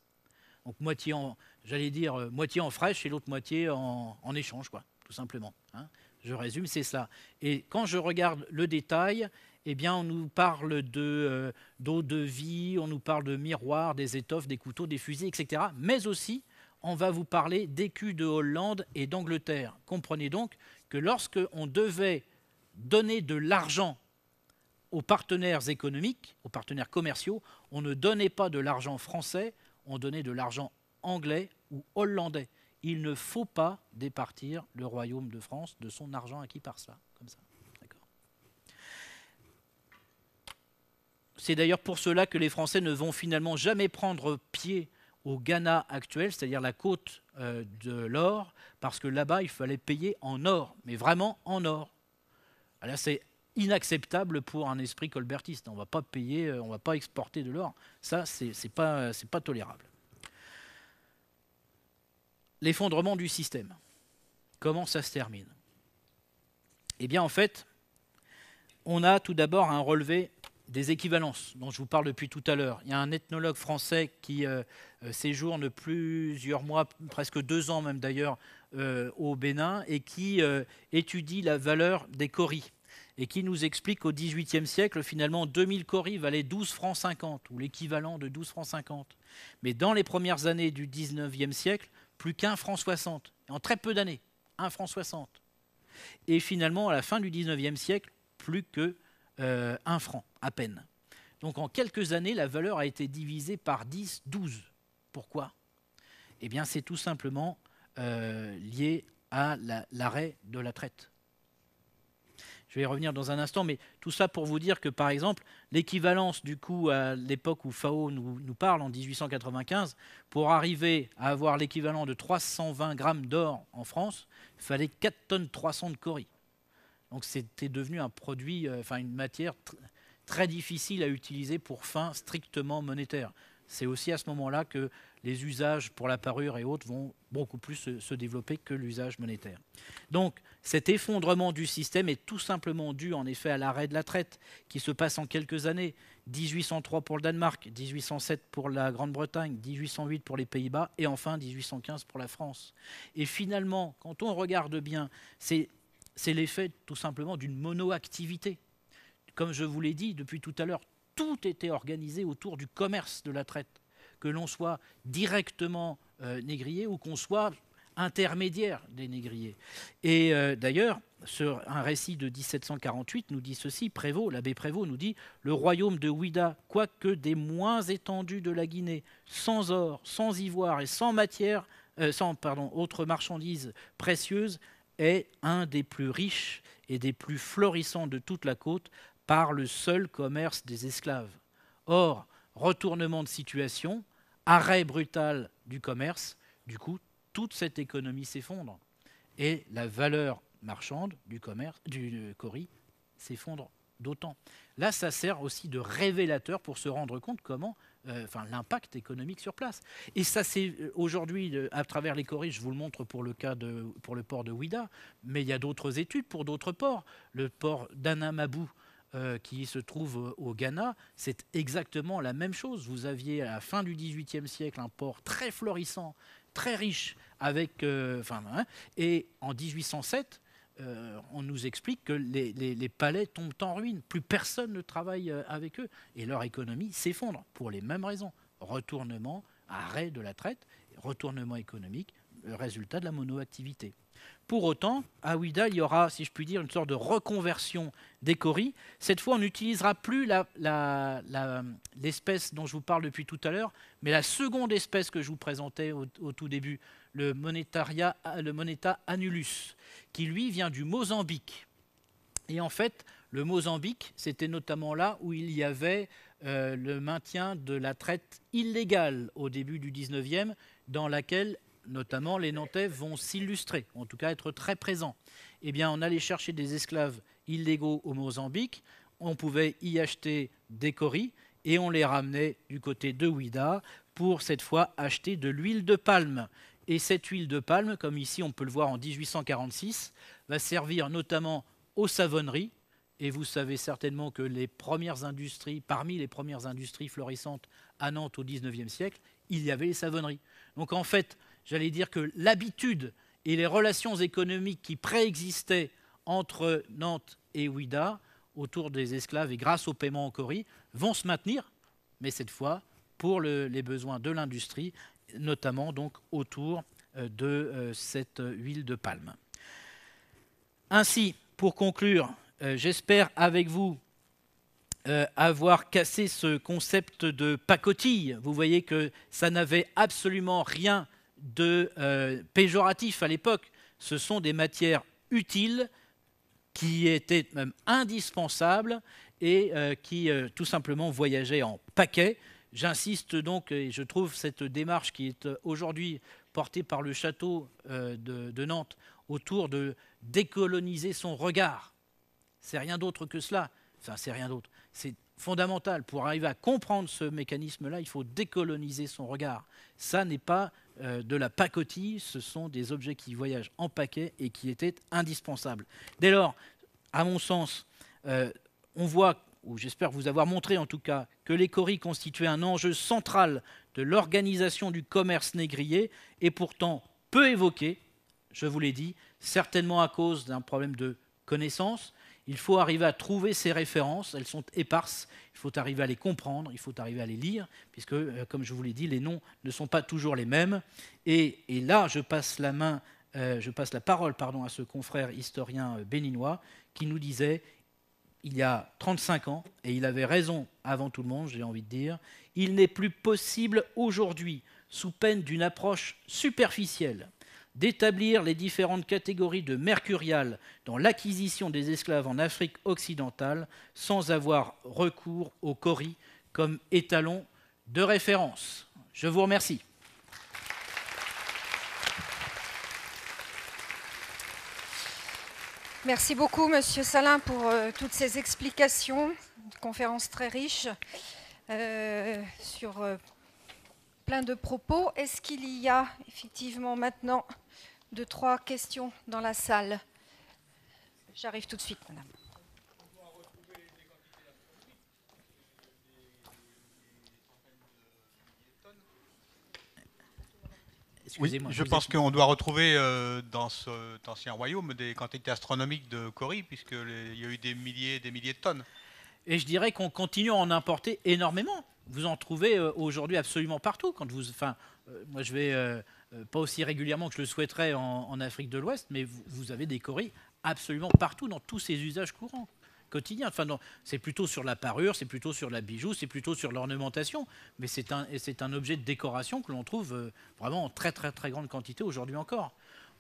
Donc moitié en, j'allais dire moitié en fraîche et l'autre moitié en, échange, quoi, tout simplement. Hein. Je résume, c'est cela. Et quand je regarde le détail, eh bien, on nous parle de d'eau de vie, on nous parle de miroirs, des étoffes, des couteaux, des fusils, etc. Mais aussi, on va vous parler d'écus de Hollande et d'Angleterre. Comprenez donc que lorsque on devait donner de l'argent aux partenaires économiques, aux partenaires commerciaux, on ne donnait pas de l'argent français, on donnait de l'argent anglais ou hollandais. Il ne faut pas départir le royaume de France de son argent acquis par cela, C'est d'ailleurs pour cela que les Français ne vont finalement jamais prendre pied au Ghana actuel, c'est-à-dire la côte euh, de l'or, parce que là-bas, il fallait payer en or, mais vraiment en or. Alors ah, c'est inacceptable pour un esprit colbertiste. On ne va pas payer, euh, on va pas exporter de l'or. Ça, ce n'est pas tolérable. L'effondrement du système. Comment ça se termine Eh bien, en fait, on a tout d'abord un relevé des équivalences dont je vous parle depuis tout à l'heure. Il y a un ethnologue français qui euh, euh, séjourne plusieurs mois, presque deux ans même d'ailleurs, euh, au Bénin et qui étudie la valeur des coris et qui nous explique qu'au XVIIIe siècle, finalement, 2000 coris valaient 12 francs 50 ou l'équivalent de 12 francs 50. Mais dans les premières années du XIXe siècle, plus qu'un franc 60, en très peu d'années, un franc 60. Et finalement, à la fin du XIXe siècle, plus que euh, un franc à peine. Donc en quelques années, la valeur a été divisée par 10, 12. Pourquoi Eh bien c'est tout simplement euh, lié à l'arrêt de la traite. Je vais y revenir dans un instant, mais tout ça pour vous dire que par exemple, l'équivalence du coup à l'époque où FAO nous, parle en 1895, pour arriver à avoir l'équivalent de 320 grammes d'or en France, il fallait 4 tonnes 300 de cori. Donc c'était devenu un produit, euh, enfin une matière très difficile à utiliser pour fins strictement monétaires. C'est aussi à ce moment-là que les usages pour la parure et autres vont beaucoup plus se, se développer que l'usage monétaire. Donc cet effondrement du système est tout simplement dû en effet à l'arrêt de la traite qui se passe en quelques années. 1803 pour le Danemark, 1807 pour la Grande-Bretagne, 1808 pour les Pays-Bas et enfin 1815 pour la France. Et finalement, quand on regarde bien, c'est c'est l'effet tout simplement d'une monoactivité. Comme je vous l'ai dit depuis tout à l'heure, tout était organisé autour du commerce de la traite, que l'on soit directement euh, négrier ou qu'on soit intermédiaire des négriers. Et euh, d'ailleurs, sur un récit de 1748 nous dit ceci, l'abbé Prévost nous dit Le royaume de Ouida, quoique des moins étendus de la Guinée, sans or, sans ivoire et sans matière, euh, sans pardon, autres marchandises précieuses, est un des plus riches et des plus florissants de toute la côte par le seul commerce des esclaves. Or, retournement de situation, arrêt brutal du commerce, du coup, toute cette économie s'effondre et la valeur marchande du commerce du euh, Cori s'effondre d'autant. Là, ça sert aussi de révélateur pour se rendre compte comment euh, enfin l'impact économique sur place. Et ça, c'est euh, aujourd'hui, euh, à travers les coris, je vous le montre pour le cas de, pour le port de Ouida, mais il y a d'autres études pour d'autres ports. Le port d'Anamabou, qui se trouve au Ghana, c'est exactement la même chose. Vous aviez à la fin du XVIIIe siècle un port très florissant, très riche, avec, hein, et en 1807, euh, on nous explique que les, palais tombent en ruine, plus personne ne travaille euh, avec eux et leur économie s'effondre pour les mêmes raisons. Retournement, arrêt de la traite, retournement économique, résultat de la monoactivité. Pour autant, à Ouida, il y aura, si je puis dire, une sorte de reconversion des coris. Cette fois, on n'utilisera plus l'espèce dont je vous parle depuis tout à l'heure, mais la seconde espèce que je vous présentais au tout début, le, monetaria, moneta annulus, qui lui vient du Mozambique. Et en fait, le Mozambique, c'était notamment là où il y avait euh, le maintien de la traite illégale au début du 19e, dans laquelle notamment les Nantais vont s'illustrer, en tout cas être très présents. Eh bien, on allait chercher des esclaves illégaux au Mozambique, on pouvait y acheter des coris et on les ramenait du côté de Ouida pour cette fois acheter de l'huile de palme et cette huile de palme, comme ici on peut le voir en 1846, va servir notamment aux savonneries. Et vous savez certainement que les premières industries, parmi les premières industries florissantes à Nantes au XIXe siècle, il y avait les savonneries. Donc en fait, j'allais dire que l'habitude et les relations économiques qui préexistaient entre Nantes et Ouida autour des esclaves et grâce au paiement en Corée vont se maintenir, mais cette fois pour les besoins de l'industrie notamment donc autour euh, de euh, cette euh, huile de palme. Ainsi, pour conclure, j'espère avec vous avoir cassé ce concept de pacotille. Vous voyez que ça n'avait absolument rien de péjoratif à l'époque. Ce sont des matières utiles qui étaient même indispensables et qui tout simplement voyageaient en paquets. J'insiste donc et je trouve cette démarche qui est euh, aujourd'hui portée par le château euh, de, Nantes autour de décoloniser son regard. C'est rien d'autre que cela. Enfin, c'est rien d'autre. C'est fondamental. Pour arriver à comprendre ce mécanisme-là, il faut décoloniser son regard. Ça n'est pas euh, de la pacotille, ce sont des objets qui voyagent en paquet et qui étaient indispensables. Dès lors, à mon sens, on voit j'espère vous avoir montré en tout cas, que les coris constituaient un enjeu central de l'organisation du commerce négrier, et pourtant peu évoqué, je vous l'ai dit, certainement à cause d'un problème de connaissance. Il faut arriver à trouver ces références, elles sont éparses, il faut arriver à les comprendre, il faut arriver à les lire, puisque, euh, comme je vous l'ai dit, les noms ne sont pas toujours les mêmes. Et, là, je passe la main euh, je passe la parole pardon, à ce confrère historien euh, béninois qui nous disait il y a 35 ans, et il avait raison avant tout le monde, j'ai envie de dire, il n'est plus possible aujourd'hui, sous peine d'une approche superficielle, d'établir les différentes catégories de mercurial dans l'acquisition des esclaves en Afrique occidentale sans avoir recours au cori comme étalon de référence. Je vous remercie. Merci beaucoup, Monsieur Salin, pour euh, toutes ces explications. Une conférence très riche euh, sur euh, plein de propos. Est-ce qu'il y a effectivement maintenant deux, trois questions dans la salle J'arrive tout de suite, Madame. je pense qu'on doit retrouver euh, dans cet ancien royaume des quantités astronomiques de coris, puisqu'il y a eu des milliers et des milliers de tonnes. Et je dirais qu'on continue à en importer énormément. Vous en trouvez euh, aujourd'hui absolument partout. Quand vous, enfin, euh, moi je vais pas aussi régulièrement que je le souhaiterais en, Afrique de l'Ouest, mais vous, vous avez des coris absolument partout dans tous ces usages courants quotidien. Enfin, c'est plutôt sur la parure, c'est plutôt sur la bijou, c'est plutôt sur l'ornementation. Mais c'est un, objet de décoration que l'on trouve euh, vraiment en très, très, très grande quantité aujourd'hui encore.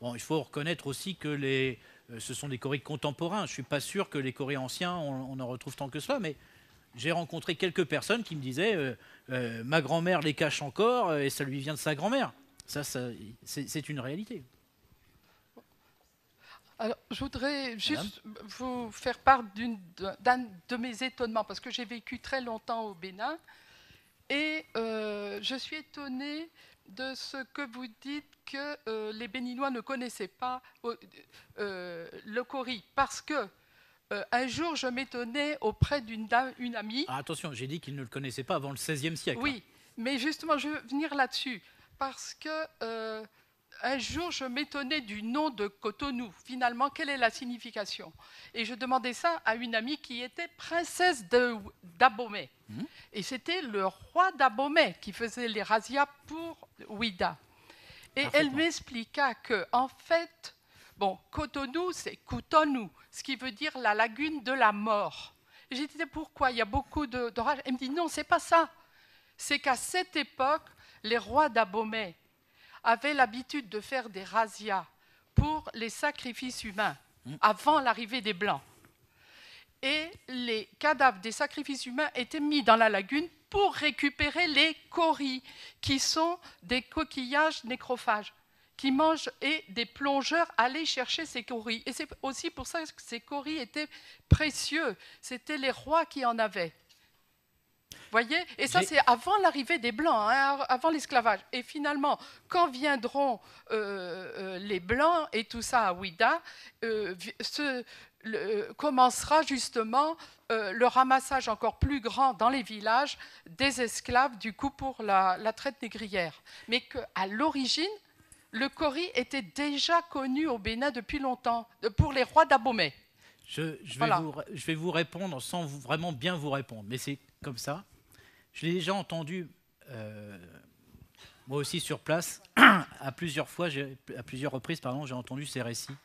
Bon, il faut reconnaître aussi que les, euh, ce sont des corées contemporains. Je ne suis pas sûr que les corées anciens, on, en retrouve tant que cela, mais j'ai rencontré quelques personnes qui me disaient euh, ma grand-mère les cache encore et ça lui vient de sa grand-mère. ça c'est une réalité. Alors, je voudrais juste vous faire part de mes étonnements, parce que j'ai vécu très longtemps au Bénin, et euh, je suis étonnée de ce que vous dites que euh, les Béninois ne connaissaient pas euh, le cori, parce que un jour, je m'étonnais auprès d'une une amie. Ah, attention, j'ai dit qu'ils ne le connaissaient pas avant le XVIe siècle. Oui, mais justement, je veux venir là-dessus parce que un jour, je m'étonnais du nom de Cotonou. Finalement, quelle est la signification Et je demandais ça à une amie qui était princesse d'Abomey. Mhm. Et c'était le roi d'Abomey qui faisait les razzias pour Ouida. Et elle m'expliqua que, en fait, bon, Cotonou, c'est Cotonou, ce qui veut dire la lagune de la mort. J'ai dit pourquoi Il y a beaucoup d'orages. Elle me dit non, c'est pas ça. C'est qu'à cette époque, les rois d'Abomey avaient l'habitude de faire des razzias pour les sacrifices humains hmm. avant l'arrivée des Blancs. Et les cadavres des sacrifices humains étaient mis dans la lagune pour récupérer les coris, qui sont des coquillages nécrophages, qui mangent, et des plongeurs allaient chercher ces coris. Et c'est aussi pour ça que ces coris étaient précieux. C'était les rois qui en avaient voyez Et ça, c'est avant l'arrivée des Blancs, hein, avant l'esclavage. Et finalement, quand viendront euh, euh, les Blancs et tout ça à Ouida, euh, commencera justement le ramassage encore plus grand dans les villages des esclaves, du coup, pour la, traite négrière. Mais qu'à l'origine, le Cori était déjà connu au Bénin depuis longtemps, pour les rois d'Abomey. Je, je, vais vous répondre sans vraiment bien vous répondre, mais c'est comme ça. Je l'ai déjà entendu, euh, moi aussi sur place, à plusieurs fois, à plusieurs reprises, pardon, j'ai entendu ces récits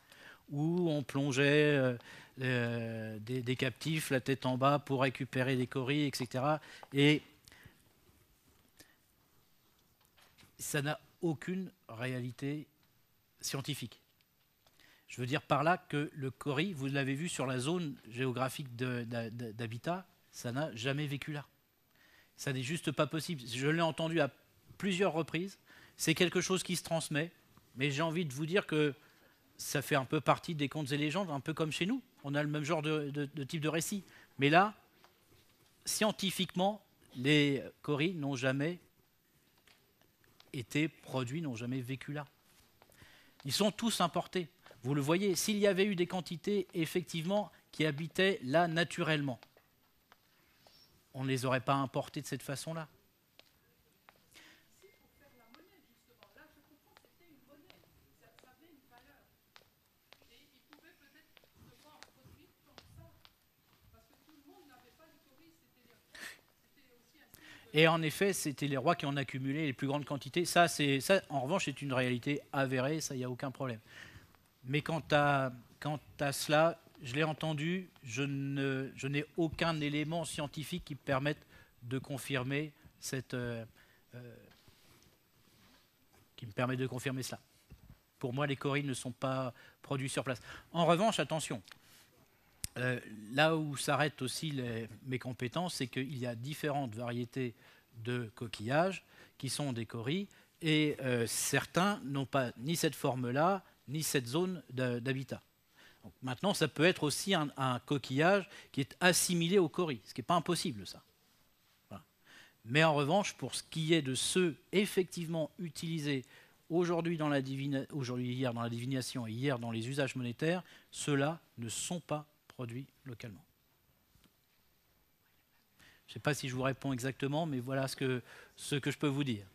où on plongeait euh, euh, des, captifs la tête en bas pour récupérer des coris, etc. Et ça n'a aucune réalité scientifique. Je veux dire par là que le cori, vous l'avez vu sur la zone géographique d'habitat, ça n'a jamais vécu là. Ça n'est juste pas possible. Je l'ai entendu à plusieurs reprises. C'est quelque chose qui se transmet. Mais j'ai envie de vous dire que ça fait un peu partie des contes et légendes, un peu comme chez nous. On a le même genre de, type de récit. Mais là, scientifiquement, les coris n'ont jamais été produits, n'ont jamais vécu là. Ils sont tous importés. Vous le voyez, s'il y avait eu des quantités, effectivement, qui habitaient là naturellement, on ne les aurait pas importés de cette façon-là. Et en effet, c'était les rois qui en accumulaient les plus grandes quantités. Ça, ça en revanche, c'est une réalité avérée, ça, il n'y a aucun problème. Mais à, quant à cela, je l'ai entendu, je, ne, je n'ai aucun élément scientifique qui permette de confirmer cette, euh, euh, qui me permet de confirmer cela. Pour moi, les coris ne sont pas produits sur place. En revanche, attention, euh, là où s'arrêtent aussi mes compétences, c'est qu'il y a différentes variétés de coquillages qui sont des coris, et certains n'ont pas ni cette forme-là, ni cette zone d'habitat maintenant, ça peut être aussi un, coquillage qui est assimilé au cori, ce qui n'est pas impossible, ça. Mais en revanche, pour ce qui est de ceux effectivement utilisés aujourd'hui dans la aujourd'hui hier dans la divination et hier dans les usages monétaires, ceux-là ne sont pas produits localement. Je ne sais pas si je vous réponds exactement, mais voilà ce que, je peux vous dire.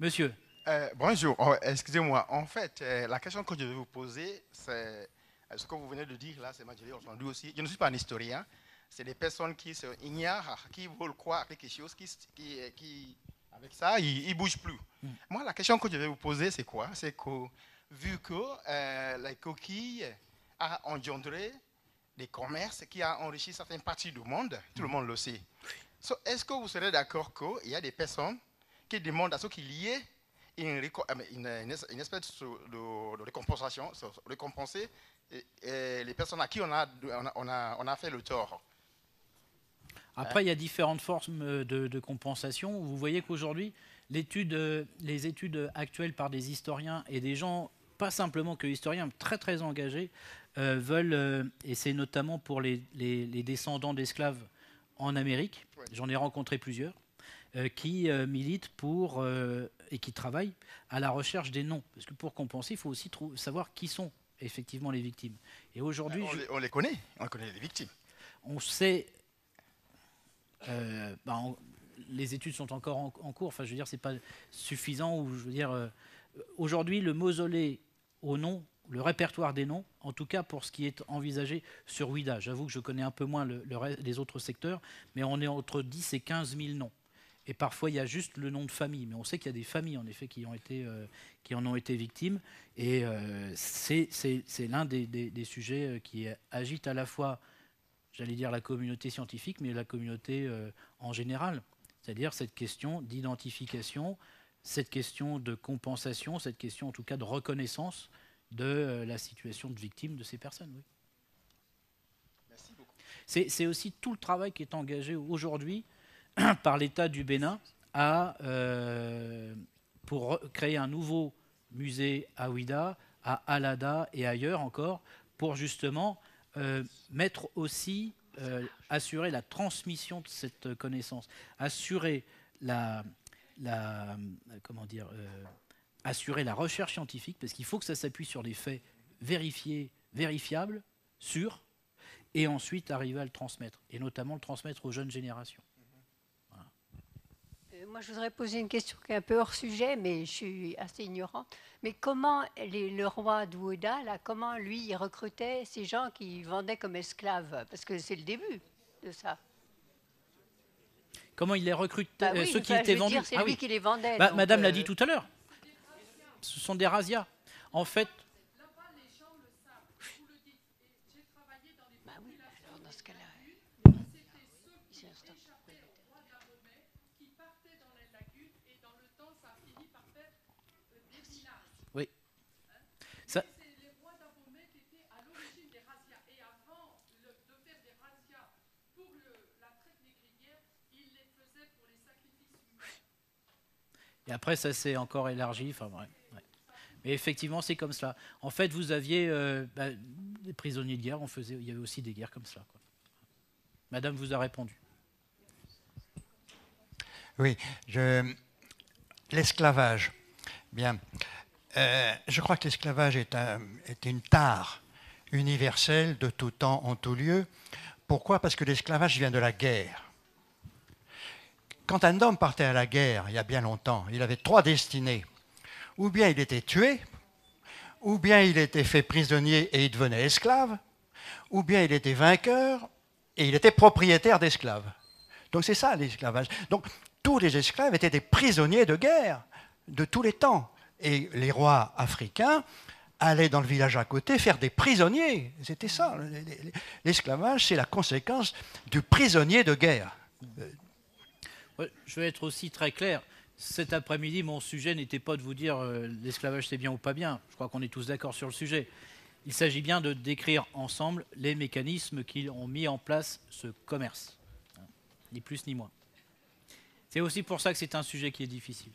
Monsieur. Euh, bonjour, oh, excusez-moi. En fait, euh, la question que je vais vous poser, c'est ce que vous venez de dire là, c'est ma aujourd'hui aussi. Je ne suis pas un historien. C'est des personnes qui se ignorent, qui veulent croire quelque chose, qui, avec ça, ils ne bougent plus. Mm. Moi, la question que je vais vous poser, c'est quoi C'est que, vu que euh, la coquille a engendré des commerces qui a enrichi certaines parties du monde, tout le mm. monde le sait. Est-ce que vous serez d'accord qu'il y a des personnes qui demandent à ce qu'il y ah, une, une, espèce de, de, de récompensation, récompenser les personnes à qui on a, on a, fait le tort. Après, il y a différentes formes de, compensation. Vous voyez qu'aujourd'hui, euh, les études actuelles par des historiens et des gens, pas simplement que historiens, très très engagés, euh, veulent, euh, et c'est notamment pour les, descendants d'esclaves en Amérique, j'en ai rencontré plusieurs, qui militent pour et qui travaillent à la recherche des noms. Parce que pour compenser, il faut aussi savoir qui sont effectivement les victimes. Et aujourd'hui, on, les connaît, on connaît les victimes. On sait, euh, bah, les études sont encore en, cours. Enfin, je veux dire, c'est pas suffisant. Ou je veux dire, euh, aujourd'hui, le mausolée au nom, le répertoire des noms, en tout cas pour ce qui est envisagé sur WIDA. J'avoue que je connais un peu moins le, les autres secteurs, mais on est entre 10 et 15 000 noms et parfois il y a juste le nom de famille. Mais on sait qu'il y a des familles en effet qui, ont été, euh, qui en ont été victimes, et euh, c'est l'un des, sujets euh, qui agite à la fois, j'allais dire, la communauté scientifique, mais la communauté en général. C'est-à-dire cette question d'identification, cette question de compensation, cette question en tout cas de reconnaissance de la situation de victime de ces personnes. Oui. Merci beaucoup. C'est aussi tout le travail qui est engagé aujourd'hui par l'État du Bénin à, euh, pour créer un nouveau musée à Ouida, à Alada et ailleurs encore, pour justement euh, mettre aussi, euh, assurer la transmission de cette connaissance, assurer la, la comment dire, assurer la recherche scientifique, parce qu'il faut que ça s'appuie sur des faits vérifiés, vérifiables, sûrs, et ensuite arriver à le transmettre, et notamment le transmettre aux jeunes générations moi, je voudrais poser une question qui est un peu hors sujet, mais je suis assez ignorante. Mais comment le roi d'Oueda, là, comment lui, il recrutait ces gens qui vendaient comme esclaves Parce que c'est le début de ça. Comment il les recrutait bah euh, Ceux qui bah, étaient vendus. C'est ah qui les vendait. Bah, madame l'a euh, dit tout à l'heure. Ce sont des razzias. En fait, après, ça s'est encore élargi. Enfin, Mais effectivement, c'est comme cela. En fait, vous aviez euh, bah, des prisonniers de guerre, on faisait, il y avait aussi des guerres comme cela. Madame vous a répondu. Oui, l'esclavage. Bien. Euh, je crois que l'esclavage est, est, une tare universelle de tout temps, en tout lieu. Pourquoi Parce que l'esclavage vient de la guerre. Quand un homme partait à la guerre, il y a bien longtemps, il avait trois destinées. Ou bien il était tué, ou bien il était fait prisonnier et il devenait esclave, ou bien il était vainqueur et il était propriétaire d'esclaves. Donc c'est ça l'esclavage. Donc tous les esclaves étaient des prisonniers de guerre de tous les temps. Et les rois africains allaient dans le village à côté faire des prisonniers. C'était ça. L'esclavage, c'est la conséquence du prisonnier de guerre. Euh, je vais être aussi très clair. Cet après-midi, mon sujet n'était pas de vous dire euh, l'esclavage c'est bien ou pas bien. Je crois qu'on est tous d'accord sur le sujet. Il s'agit bien de décrire ensemble les mécanismes qui ont mis en place ce commerce. Ni plus ni moins. C'est aussi pour ça que c'est un sujet qui est difficile.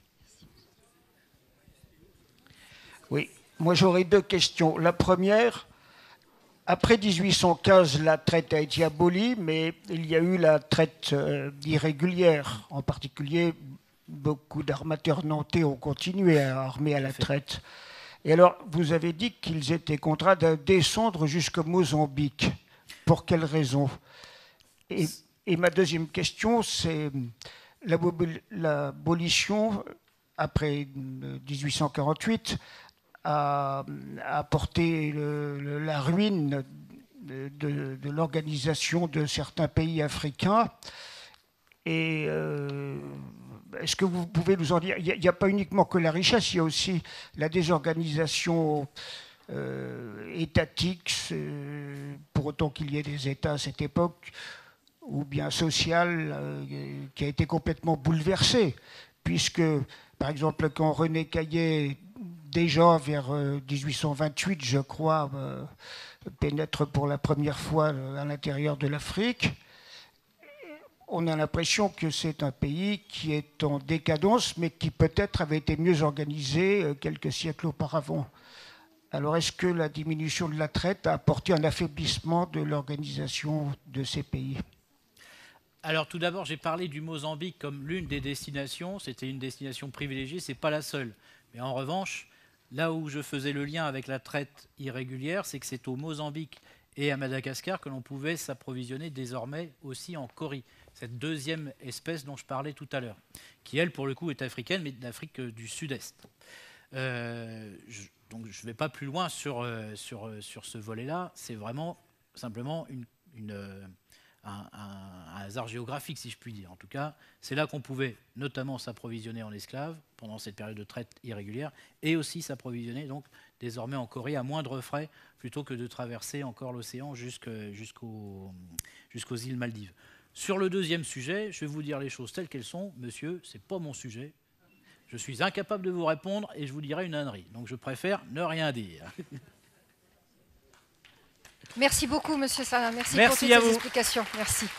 Oui, moi j'aurais deux questions. La première, après 1815, la traite a été abolie, mais il y a eu la traite euh, irrégulière. En particulier, beaucoup d'armateurs nantais ont continué à armer à la traite. Et alors, vous avez dit qu'ils étaient contraints de descendre jusqu'au Mozambique. Pour quelles raisons et, ma deuxième question, c'est l'abolition, après 1848, euh, à porter la ruine de, l'organisation de certains pays africains. Et euh, est-ce que vous pouvez nous en dire Il n'y a, pas uniquement que la richesse, il y a aussi la désorganisation euh, étatique, euh, pour autant qu'il y ait des États à cette époque, ou bien sociale, qui a été complètement bouleversée, puisque, par exemple, quand René Caillet déjà vers 1828, euh, je crois, euh, pénètre pour la première fois euh, à l'intérieur de l'Afrique. On a l'impression que c'est un pays qui est en décadence, mais qui peut-être avait été mieux organisé quelques siècles auparavant. Alors est-ce que la diminution de la traite a apporté un affaiblissement de l'organisation de ces pays alors tout d'abord, j'ai parlé du Mozambique comme l'une des destinations. C'était une destination privilégiée, Ce n'est pas la seule. Mais en revanche, Là où je faisais le lien avec la traite irrégulière, c'est que c'est au Mozambique et à Madagascar que l'on pouvait s'approvisionner désormais aussi en corie, cette deuxième espèce dont je parlais tout à l'heure, qui elle pour le coup est africaine, mais d'Afrique du Sud-Est. Euh, donc je ne vais pas plus loin sur, euh, sur, euh, sur ce volet-là, c'est vraiment simplement une, une un, hasard géographique, si je puis dire. En tout cas, c'est là qu'on pouvait notamment s'approvisionner en esclaves pendant cette période de traite irrégulière et aussi s'approvisionner donc désormais en Corée à moindre frais plutôt que de traverser encore l'océan jusqu'aux îles Maldives. Sur le deuxième sujet, je vais vous dire les choses telles qu'elles sont. Monsieur, c'est pas mon sujet. Je suis incapable de vous répondre et je vous dirai une ânerie. Donc je préfère ne rien dire. Merci beaucoup, Monsieur Sarah. Merci, pour toutes ces explications. Merci.